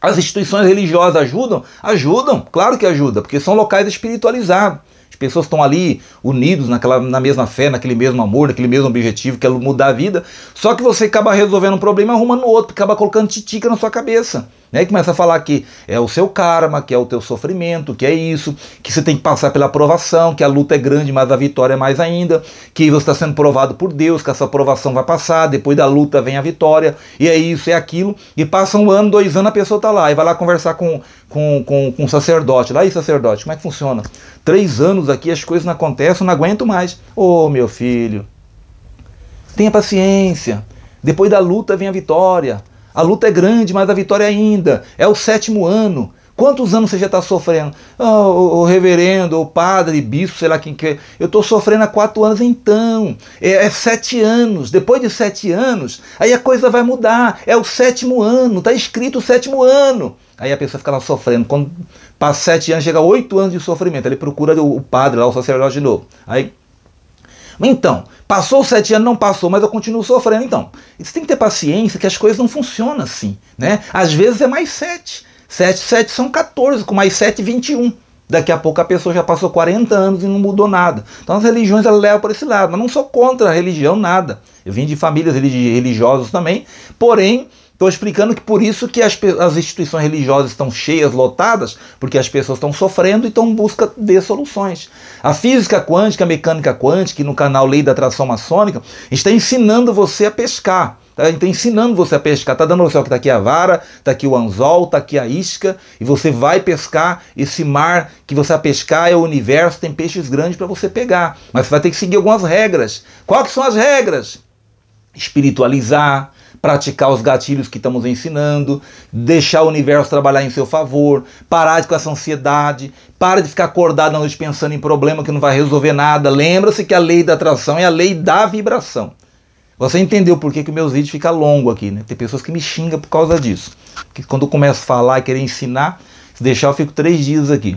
As instituições religiosas ajudam? Ajudam, claro que ajudam, porque são locais espiritualizados pessoas estão ali unidos naquela, na mesma fé, naquele mesmo amor, naquele mesmo objetivo, que é mudar a vida. Só que você acaba resolvendo um problema arrumando outro, acaba colocando titica na sua cabeça. Né? Começa a falar que é o seu karma, que é o teu sofrimento, que é isso, que você tem que passar pela aprovação, que a luta é grande, mas a vitória é mais ainda, que você está sendo provado por Deus, que essa aprovação vai passar, depois da luta vem a vitória, e é isso, é aquilo. E passa um ano, dois anos, a pessoa está lá e vai lá conversar com, com, com, com sacerdote. Lá, e sacerdote, como é que funciona? Três anos aqui as coisas não acontecem, não aguento mais. Ô oh, meu filho, tenha paciência. Depois da luta vem a vitória. A luta é grande, mas a vitória é ainda. É o sétimo ano. Quantos anos você já está sofrendo? Oh, o, reverendo, o padre, bispo, sei lá quem quer. É. Eu estou sofrendo há quatro anos, então. É, é, sete anos. Depois de sete anos, aí a coisa vai mudar. É o sétimo ano, está escrito o sétimo ano. Aí a pessoa fica lá sofrendo. Quando passa sete anos, chega oito anos de sofrimento. Ele procura o, o padre lá, o sacerdote de novo. Aí então, passou sete anos, não passou, mas eu continuo sofrendo. Então, você tem que ter paciência que as coisas não funcionam assim, né? Às vezes é mais sete, 7, 7 são 14, com mais 7, 21. Daqui a pouco a pessoa já passou 40 anos e não mudou nada. Então as religiões ela leva para esse lado. Mas não sou contra a religião, nada. Eu vim de famílias religiosas também, porém Estou explicando que por isso que as, as, instituições religiosas estão cheias, lotadas, porque as pessoas estão sofrendo e estão em busca de soluções. A física quântica, a mecânica quântica, e no canal Lei da Atração Maçônica, está ensinando você a pescar. Tá, então, ensinando você a pescar, está dando você, seu que tá aqui a vara, está aqui o anzol, está aqui a isca, e você vai pescar esse mar que você vai pescar é o universo, tem peixes grandes para você pegar, mas você vai ter que seguir algumas regras. Quais são as regras? Espiritualizar, praticar os gatilhos que estamos ensinando, deixar o universo trabalhar em seu favor, parar com essa ansiedade, para de ficar acordado à noite pensando em problema que não vai resolver nada. Lembra-se que a lei da atração é a lei da vibração. Você entendeu por que, que meus vídeos vídeo fica longo aqui, né? Tem pessoas que me xingam por causa disso. Que quando eu começo a falar e querer ensinar, se deixar eu fico três dias aqui.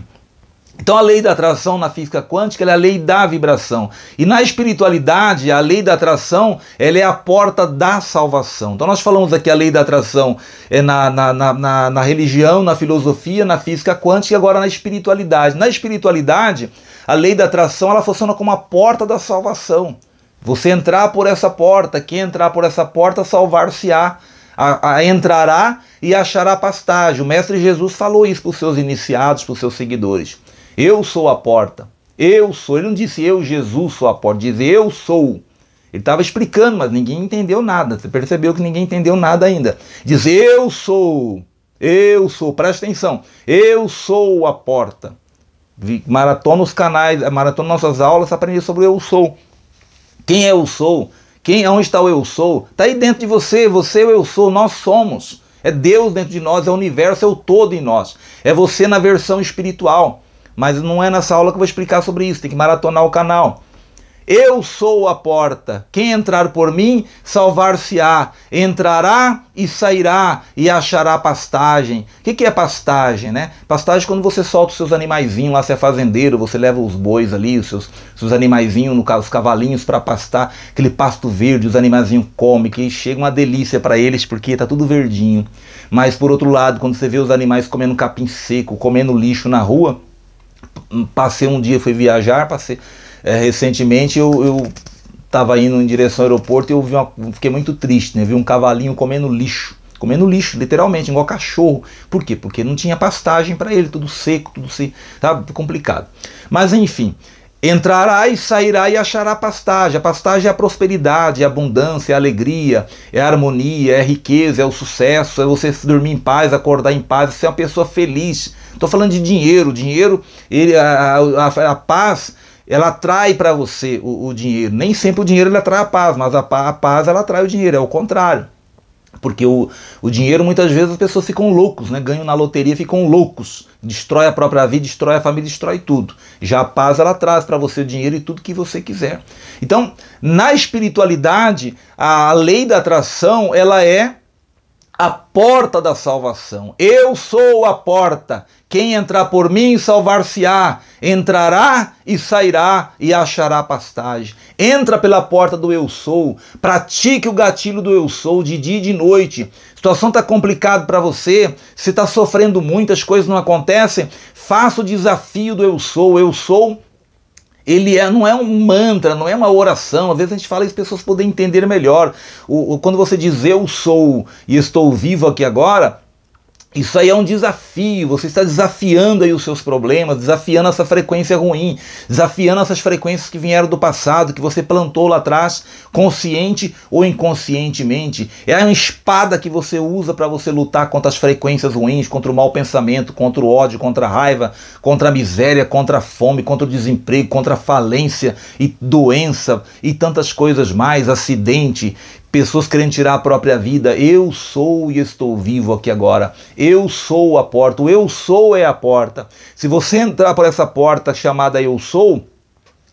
Então a lei da atração na física quântica é a lei da vibração. E na espiritualidade, a lei da atração ela é a porta da salvação. Então nós falamos aqui a lei da atração é na, na, na, na religião, na filosofia, na física quântica e agora na espiritualidade. Na espiritualidade, a lei da atração ela funciona como a porta da salvação. Você entrar por essa porta, quem entrar por essa porta, salvar-se-á, a, entrará e achará pastagem. O Mestre Jesus falou isso para os seus iniciados, para os seus seguidores. Eu sou a porta. Eu sou. Ele não disse eu, Jesus, sou a porta. Diz eu sou. Ele estava explicando, mas ninguém entendeu nada. Você percebeu que ninguém entendeu nada ainda. Diz eu sou. Eu sou. Presta atenção. Eu sou a porta. Maratona os canais, maratona nossas aulas, aprender sobre eu sou. Quem é eu sou? Quem, onde está o eu sou? Está aí dentro de você, você é o eu sou, nós somos. É Deus dentro de nós, é o universo, é o todo em nós. É você na versão espiritual. Mas não é nessa aula que eu vou explicar sobre isso, tem que maratonar o canal. Eu sou a porta. Quem entrar por mim, salvar-se-á. Entrará e sairá e achará pastagem. O que, que, é pastagem, né? Pastagem é quando você solta os seus animaizinhos lá, você é fazendeiro, você leva os bois ali, os seus, seus animaizinhos, no caso, os cavalinhos para pastar, aquele pasto verde, os animaizinhos comem, que chega uma delícia para eles porque tá tudo verdinho. Mas por outro lado, quando você vê os animais comendo capim seco, comendo lixo na rua, passei um dia, fui viajar, passei é, recentemente eu, eu tava indo em direção ao aeroporto e eu vi uma, fiquei muito triste, né? Vi um cavalinho comendo lixo. Comendo lixo, literalmente, igual cachorro. Por quê? Porque não tinha pastagem para ele, tudo seco, tudo seco, tá Complicado. Mas enfim, Entrará e sairá e achará pastagem. A pastagem é a prosperidade, é a abundância, é a alegria, é a harmonia, é a riqueza, é o sucesso, é você dormir em paz, acordar em paz, ser uma pessoa feliz. Estou falando de dinheiro. Dinheiro, ele, a, a, a paz ela atrai para você o, o, dinheiro. Nem sempre o dinheiro ele atrai a paz, mas a, a paz ela atrai o dinheiro, é o contrário. Porque o, o dinheiro, muitas vezes, as pessoas ficam loucos, né? ganham na loteria, ficam loucos. Destrói a própria vida, destrói a família, destrói tudo. Já a paz, ela traz para você o dinheiro e tudo que você quiser. Então, na espiritualidade, a lei da atração, ela é a porta da salvação. Eu sou a porta. Quem entrar por mim, salvar-se-á. Entrará e sairá e achará pastagem. Entra pela porta do eu sou. Pratique o gatilho do eu sou de dia e de noite. A situação está complicada para você. Você está sofrendo muito, as coisas não acontecem. Faça o desafio do eu sou. Eu sou ele é, não é um mantra, não é uma oração. Às vezes a gente fala e as pessoas poderem entender melhor. O, o, quando você diz eu sou e estou vivo aqui agora, isso aí é um desafio, você está desafiando aí os seus problemas, desafiando essa frequência ruim, desafiando essas frequências que vieram do passado, que você plantou lá atrás, consciente ou inconscientemente. É uma espada que você usa para você lutar contra as frequências ruins, contra o mau pensamento, contra o ódio, contra a raiva, contra a miséria, contra a fome, contra o desemprego, contra a falência e doença e tantas coisas mais, acidente, pessoas querendo tirar a própria vida. Eu sou e estou vivo aqui agora. Eu sou a porta. O eu sou é a porta. Se você entrar por essa porta chamada eu sou,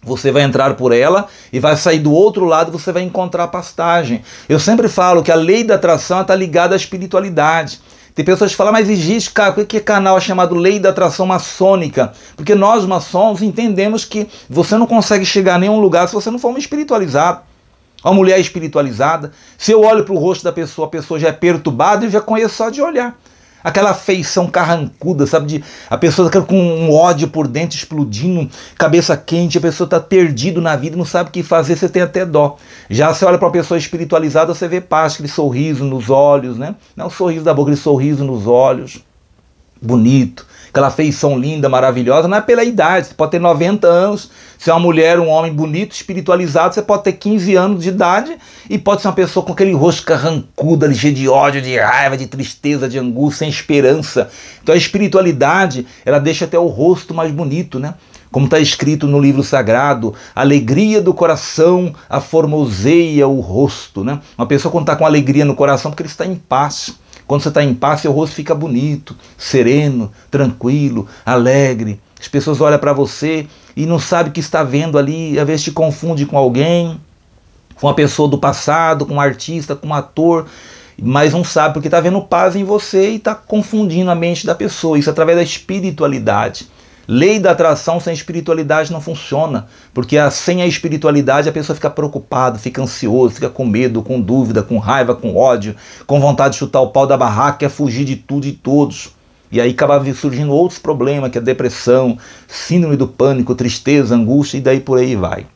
você vai entrar por ela e vai sair do outro lado, você vai encontrar pastagem. Eu sempre falo que a lei da atração está ligada à espiritualidade. Tem pessoas que falam, mas existe cara, que canal é chamado Lei da Atração Maçônica? Porque nós, maçons, entendemos que você não consegue chegar a nenhum lugar se você não for um espiritualizado uma mulher espiritualizada. Se eu olho para o rosto da pessoa, a pessoa já é perturbada, eu já conheço só de olhar. Aquela feição carrancuda, sabe? De, a pessoa com um ódio por dentro explodindo, cabeça quente, a pessoa está perdida na vida, não sabe o que fazer, você tem até dó. Já você olha para uma pessoa espiritualizada, você vê paz, aquele sorriso nos olhos, né? Não sorriso da boca, aquele sorriso nos olhos bonito, aquela feição linda, maravilhosa, não é pela idade. Você pode ter 90 anos, se é uma mulher, um homem bonito, espiritualizado, você pode ter 15 anos de idade e pode ser uma pessoa com aquele rosto carrancudo, ali, cheio de ódio, de raiva, de tristeza, de angústia, sem esperança. Então a espiritualidade, ela deixa até o rosto mais bonito, né? Como está escrito no livro sagrado, alegria do coração aformoseia o rosto, né? Uma pessoa quando está com alegria no coração, porque ele está em paz quando você está em paz, seu rosto fica bonito, sereno, tranquilo, alegre. As pessoas olham para você e não sabem o que está vendo ali, às vezes te confunde com alguém, com uma pessoa do passado, com um artista, com um ator, mas não sabe porque está vendo paz em você e está confundindo a mente da pessoa. Isso é através da espiritualidade. Lei da atração sem espiritualidade não funciona, porque sem a espiritualidade a pessoa fica preocupada, fica ansioso, fica com medo, com dúvida, com raiva, com ódio, com vontade de chutar o pau da barraca, quer fugir de tudo e todos. E aí acaba surgindo outros problemas, que é depressão, síndrome do pânico, tristeza, angústia e daí por aí vai.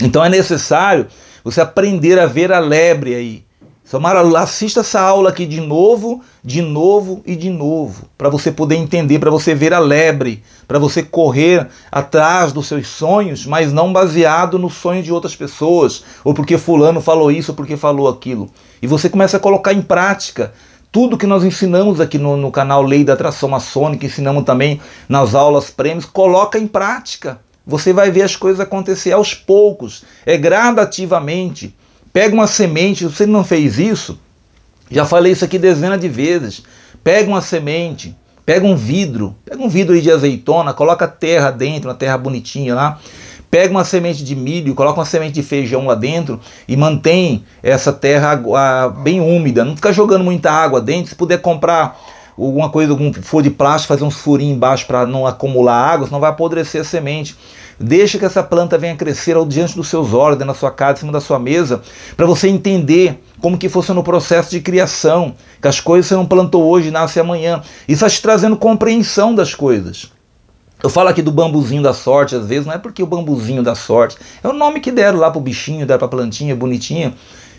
Então é necessário você aprender a ver a lebre aí, Samara, assista essa aula aqui de novo, de novo e de novo, para você poder entender, para você ver a lebre, para você correr atrás dos seus sonhos, mas não baseado no sonho de outras pessoas, ou porque fulano falou isso, ou porque falou aquilo. E você começa a colocar em prática tudo que nós ensinamos aqui no, no canal Lei da Atração Maçônica, ensinamos também nas aulas prêmios, coloca em prática. Você vai ver as coisas acontecer aos poucos, é gradativamente. Pega uma semente, você não fez isso? Já falei isso aqui dezenas de vezes. Pega uma semente, pega um vidro, pega um vidro de azeitona, coloca terra dentro, uma terra bonitinha lá. Pega uma semente de milho, coloca uma semente de feijão lá dentro e mantém essa terra bem úmida. Não fica jogando muita água dentro. Se puder comprar alguma coisa, algum furo de plástico, fazer uns furinhos embaixo para não acumular água, senão vai apodrecer a semente. Deixa que essa planta venha crescer ao diante dos seus olhos, na sua casa, em cima da sua mesa, para você entender como que fosse no processo de criação, que as coisas você não plantou hoje, nasce amanhã. Isso está te trazendo compreensão das coisas. Eu falo aqui do bambuzinho da sorte, às vezes, não é porque o bambuzinho da sorte. É o nome que deram lá pro bichinho, deram a plantinha bonitinha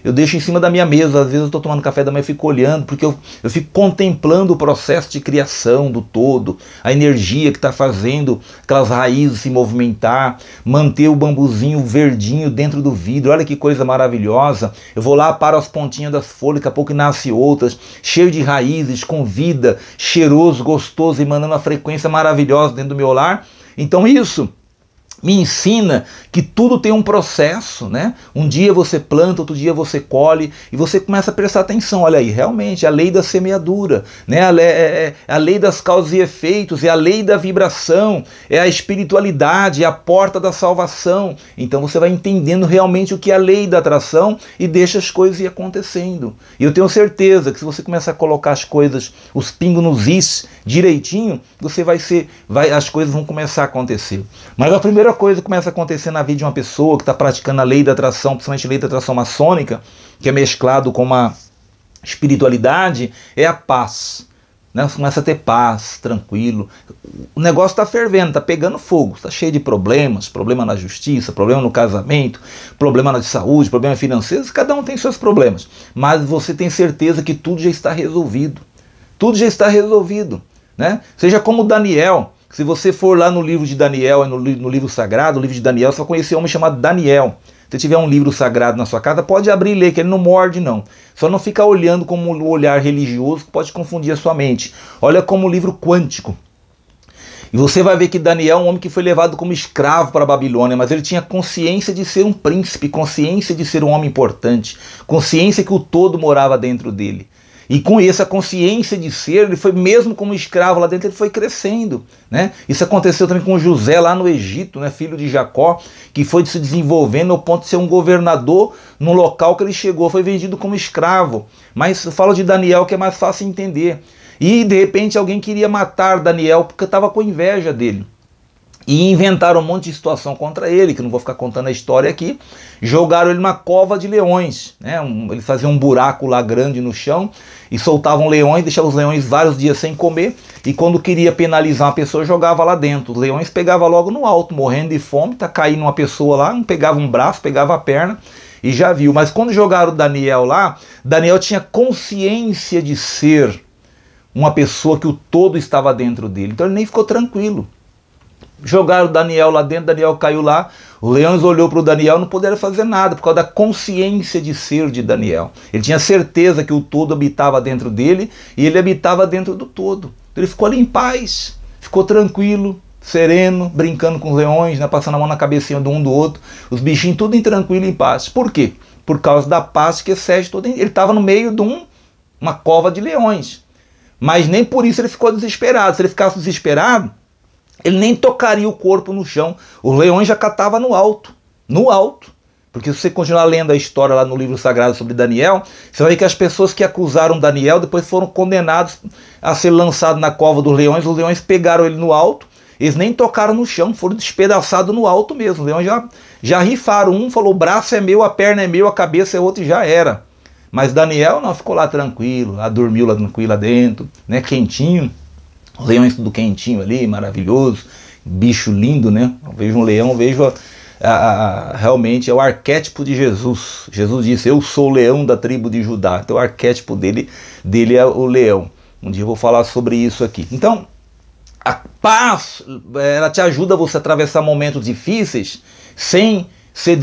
eu deixo em cima da minha mesa. Às vezes eu estou tomando café da manhã e fico olhando, porque eu, eu fico contemplando o processo de criação do todo, a energia que está fazendo aquelas raízes se movimentar, manter o bambuzinho verdinho dentro do vidro. Olha que coisa maravilhosa. Eu vou lá, paro as pontinhas das folhas, daqui a pouco nasce outras, cheio de raízes, com vida, cheiroso, gostoso, emanando a frequência maravilhosa dentro do meu lar. Então, isso me ensina que tudo tem um processo, né? Um dia você planta, outro dia você colhe, e você começa a prestar atenção. Olha aí, realmente, é a lei da semeadura, né? A, é, é, a lei das causas e efeitos, é a lei da vibração, é a espiritualidade, é a porta da salvação. Então você vai entendendo realmente o que é a lei da atração e deixa as coisas ir acontecendo. E eu tenho certeza que se você começar a colocar as coisas, os pingos nos is direitinho, você vai ser, vai, as coisas vão começar a acontecer. Mas a primeira primeira coisa que começa a acontecer na vida de uma pessoa que está praticando a lei da atração, principalmente a lei da atração maçônica, que é mesclado com uma espiritualidade, é a paz. Né? Começa a ter paz, tranquilo. O negócio está fervendo, está pegando fogo, está cheio de problemas, problema na justiça, problema no casamento, problema na saúde, problema financeiro, cada um tem seus problemas. Mas você tem certeza que tudo já está resolvido. Tudo já está resolvido. Né? Seja como Daniel, se você for lá no livro de Daniel, é no, livro sagrado, o livro de Daniel, você vai conhecer um homem chamado Daniel. Se tiver um livro sagrado na sua casa, pode abrir e ler, que ele não morde, não. Só não fica olhando como o olhar religioso que pode confundir a sua mente. Olha como o livro quântico. E você vai ver que Daniel é um homem que foi levado como escravo para a Babilônia, mas ele tinha consciência de ser um príncipe, consciência de ser um homem importante, consciência que o todo morava dentro dele. E com essa consciência de ser, ele foi mesmo como escravo lá dentro, ele foi crescendo. Né? Isso aconteceu também com José lá no Egito, né? filho de Jacó, que foi se desenvolvendo ao ponto de ser um governador no local que ele chegou, foi vendido como escravo. Mas fala de Daniel que é mais fácil entender. E de repente alguém queria matar Daniel porque estava com inveja dele. E inventaram um monte de situação contra ele, que não vou ficar contando a história aqui. Jogaram ele numa cova de leões. Né? Um, ele fazia um buraco lá grande no chão e soltavam leões, deixavam os leões vários dias sem comer. E quando queria penalizar uma pessoa, jogava lá dentro. Os leões pegava logo no alto, morrendo de fome, tá caindo uma pessoa lá, pegava um braço, pegava a perna e já viu. Mas quando jogaram Daniel lá, Daniel tinha consciência de ser uma pessoa que o todo estava dentro dele. Então ele nem ficou tranquilo. Jogaram o Daniel lá dentro, Daniel caiu lá. O Leões olhou para o Daniel, não puderam fazer nada por causa da consciência de ser de Daniel. Ele tinha certeza que o todo habitava dentro dele e ele habitava dentro do todo. Então ele ficou ali em paz, ficou tranquilo, sereno, brincando com os leões, né, passando a mão na cabecinha de um do outro, os bichinhos tudo em tranquilo e em paz. Por quê? Por causa da paz que excede todo. Ele estava no meio de um, uma cova de leões. Mas nem por isso ele ficou desesperado. Se ele ficasse desesperado, ele nem tocaria o corpo no chão. Os leões já catava no alto. No alto. Porque se você continuar lendo a história lá no livro sagrado sobre Daniel, você vai ver que as pessoas que acusaram Daniel depois foram condenados a ser lançados na cova dos leões. Os leões pegaram ele no alto, eles nem tocaram no chão, foram despedaçados no alto mesmo. Os leões já, já rifaram. Um falou: o braço é meu, a perna é meu, a cabeça é outra e já era. Mas Daniel não ficou lá tranquilo, lá dormiu lá tranquilo lá dentro, né, quentinho leões tudo quentinho ali, maravilhoso, bicho lindo, né? Eu vejo um leão, vejo a, a, a, realmente é o arquétipo de Jesus. Jesus disse: Eu sou o leão da tribo de Judá. Então, o arquétipo dele, dele é o leão. Um dia eu vou falar sobre isso aqui. Então, a paz, ela te ajuda você a atravessar momentos difíceis sem ser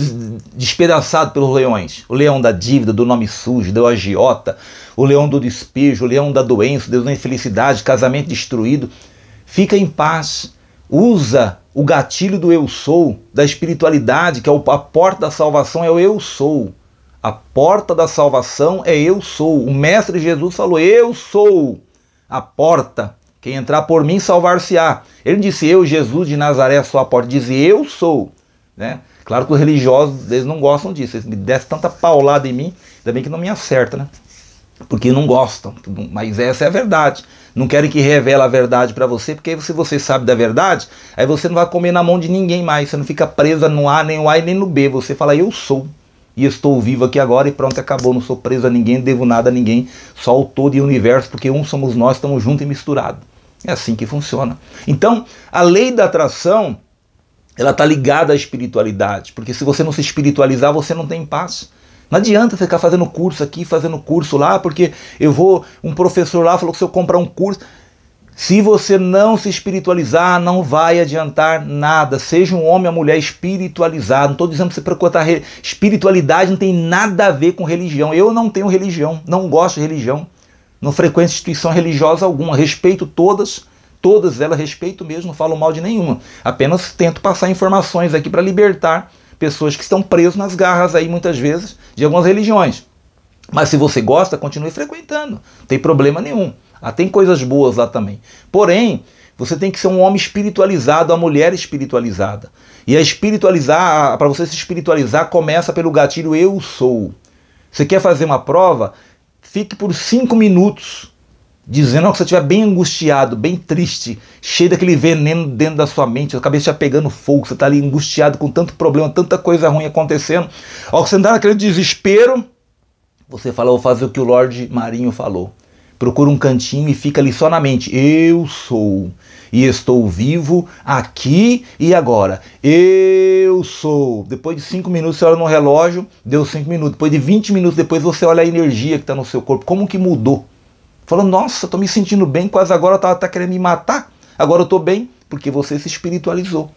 despedaçado pelos leões. O leão da dívida, do nome sujo, do agiota, o leão do despejo, o leão da doença, Deus da infelicidade, casamento destruído. Fica em paz. Usa o gatilho do eu sou, da espiritualidade, que é a porta da salvação, é o eu sou. A porta da salvação é eu sou. O mestre Jesus falou: "Eu sou a porta. Quem entrar por mim salvar-se-á". Ele disse: "Eu, Jesus de Nazaré, sou a porta". Diz: "Eu sou". Né? Claro que os religiosos eles não gostam disso. Eles me dessem tanta paulada em mim, ainda bem que não me acerta, né? porque não gostam, mas essa é a verdade. Não querem que revele a verdade para você, porque se você sabe da verdade, aí você não vai comer na mão de ninguém mais, você não fica presa no A, nem no A e nem no B, você fala eu sou e estou vivo aqui agora e pronto, acabou, não sou preso a ninguém, devo nada a ninguém, só o todo e o universo, porque um somos nós, estamos juntos e misturados. É assim que funciona. Então, a lei da atração, ela está ligada à espiritualidade, porque se você não se espiritualizar, você não tem paz. Não adianta ficar fazendo curso aqui, fazendo curso lá, porque eu vou. Um professor lá falou que se eu comprar um curso. Se você não se espiritualizar, não vai adiantar nada. Seja um homem ou mulher espiritualizado. Não estou dizendo que você procurar espiritualidade, não tem nada a ver com religião. Eu não tenho religião, não gosto de religião. Não frequento instituição religiosa alguma. Respeito todas, todas elas respeito mesmo, não falo mal de nenhuma. Apenas tento passar informações aqui para libertar pessoas que estão presas nas garras aí muitas vezes de algumas religiões. Mas se você gosta, continue frequentando, não tem problema nenhum. Ah, tem coisas boas lá também. Porém, você tem que ser um homem espiritualizado, uma mulher espiritualizada. E a espiritualizar, para você se espiritualizar, começa pelo gatilho eu sou. Você quer fazer uma prova? Fique por cinco minutos dizendo, que você estiver bem angustiado, bem triste, cheio daquele veneno dentro da sua mente, a cabeça já pegando fogo, você está ali angustiado com tanto problema, tanta coisa ruim acontecendo, ao que você entrar tá naquele desespero, você fala, vou fazer o que o Lorde Marinho falou. Procura um cantinho e fica ali só na mente. Eu sou e estou vivo aqui e agora. Eu sou. Depois de 5 minutos você olha no relógio, deu 5 minutos. Depois de 20 minutos depois você olha a energia que está no seu corpo. Como que mudou? Falando, nossa, estou me sentindo bem, quase agora estava até querendo me matar. Agora eu estou bem, porque você se espiritualizou.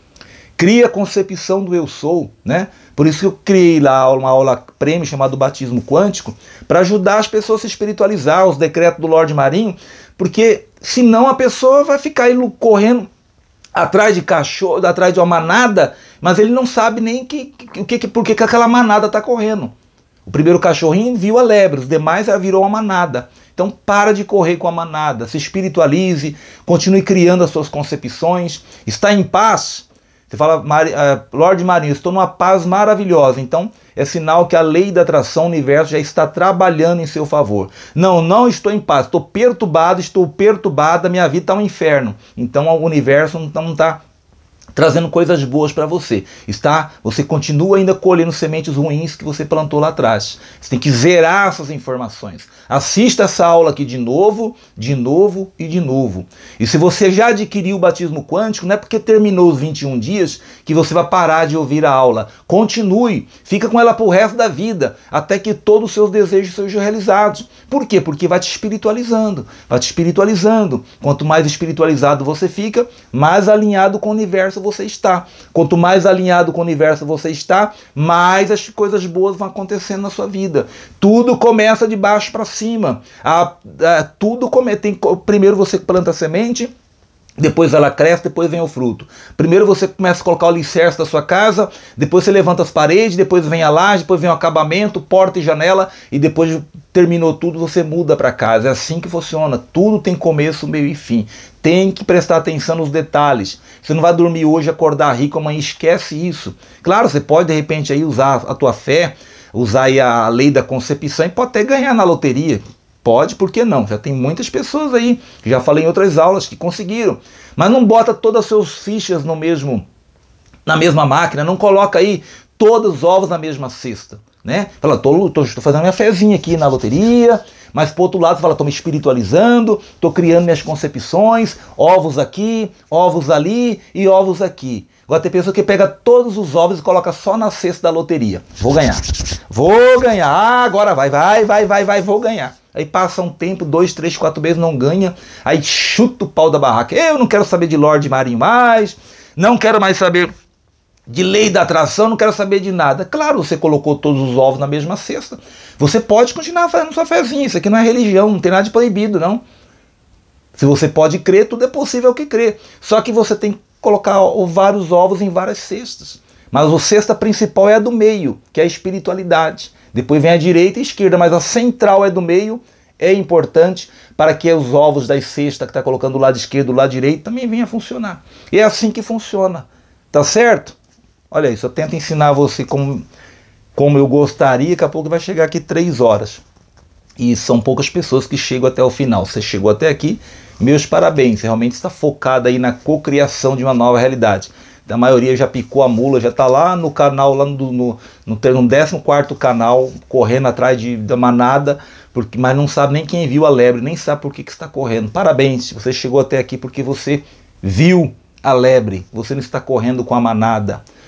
Cria a concepção do eu sou, né? Por isso que eu criei lá uma aula prêmio chamada Batismo Quântico, para ajudar as pessoas a se espiritualizar, os decretos do Lorde Marinho, porque senão a pessoa vai ficar aí correndo atrás de cachorro, atrás de uma manada, mas ele não sabe nem que, que, que, por que, aquela manada está correndo. O primeiro cachorrinho viu a lebre, os demais virou uma manada. Então para de correr com a manada, se espiritualize, continue criando as suas concepções, está em paz. Você fala, eh, Lorde Marinho, estou numa paz maravilhosa. Então é sinal que a lei da atração universo já está trabalhando em seu favor. Não, não estou em paz, estou perturbado, estou perturbada, minha vida está um inferno. Então o universo não está trazendo coisas boas para você. Está, você continua ainda colhendo sementes ruins que você plantou lá atrás. Você tem que zerar essas informações. Assista essa aula aqui de novo, de novo e de novo. E se você já adquiriu o batismo quântico, não é porque terminou os 21 dias que você vai parar de ouvir a aula. Continue, fica com ela pro resto da vida, até que todos os seus desejos sejam realizados. Por quê? Porque vai te espiritualizando, vai te espiritualizando. Quanto mais espiritualizado você fica, mais alinhado com o universo você está. Quanto mais alinhado com o universo você está, mais as coisas boas vão acontecendo na sua vida. Tudo começa de baixo para cima. A, a, tudo começa. tem, primeiro você planta a semente. Depois ela cresce, depois vem o fruto. Primeiro você começa a colocar o alicerce da sua casa, depois você levanta as paredes, depois vem a laje, depois vem o acabamento, porta e janela, e depois terminou tudo, você muda para casa. É assim que funciona. Tudo tem começo, meio e fim tem que prestar atenção nos detalhes. Você não vai dormir hoje, acordar rico amanhã, esquece isso. Claro, você pode de repente aí usar a tua fé, usar aí a lei da concepção e pode até ganhar na loteria. Pode, por que não? Já tem muitas pessoas aí, já falei em outras aulas, que conseguiram. Mas não bota todas as suas fichas no mesmo na mesma máquina, não coloca aí todos os ovos na mesma cesta, né? Fala, tô, tô, tô fazendo minha fezinha aqui na loteria, mas por outro lado, você fala, estou me espiritualizando, estou criando minhas concepções, ovos aqui, ovos ali e ovos aqui. Agora tem pessoa que pega todos os ovos e coloca só na cesta da loteria. Vou ganhar. Vou ganhar. Ah, agora vai, vai, vai, vai, vai, vou ganhar. Aí passa um tempo, dois, três, quatro meses, não ganha. Aí chuta o pau da barraca. Eu não quero saber de Lorde Marinho mais. Não quero mais saber de lei da atração, não quero saber de nada. Claro, você colocou todos os ovos na mesma cesta. Você pode continuar fazendo sua fezinha. Isso aqui não é religião, não tem nada de proibido, não. Se você pode crer, tudo é possível que crer. Só que você tem que colocar vários ovos em várias cestas. Mas a cesta principal é a do meio, que é a espiritualidade. Depois vem a direita e a esquerda, mas a central é do meio, é importante para que os ovos da cesta que está colocando o lado esquerdo, o lado direito, também venha a funcionar. E é assim que funciona. Tá certo? Olha isso, eu tento ensinar você como, como eu gostaria, daqui a pouco vai chegar aqui três horas. E são poucas pessoas que chegam até o final. Você chegou até aqui, meus parabéns, você realmente está focado aí na cocriação de uma nova realidade. A maioria já picou a mula, já está lá no canal, lá no, no, no, no 14 canal, correndo atrás de, da manada, porque, mas não sabe nem quem viu a lebre, nem sabe por que, que está correndo. Parabéns, você chegou até aqui porque você viu a lebre, você não está correndo com a manada.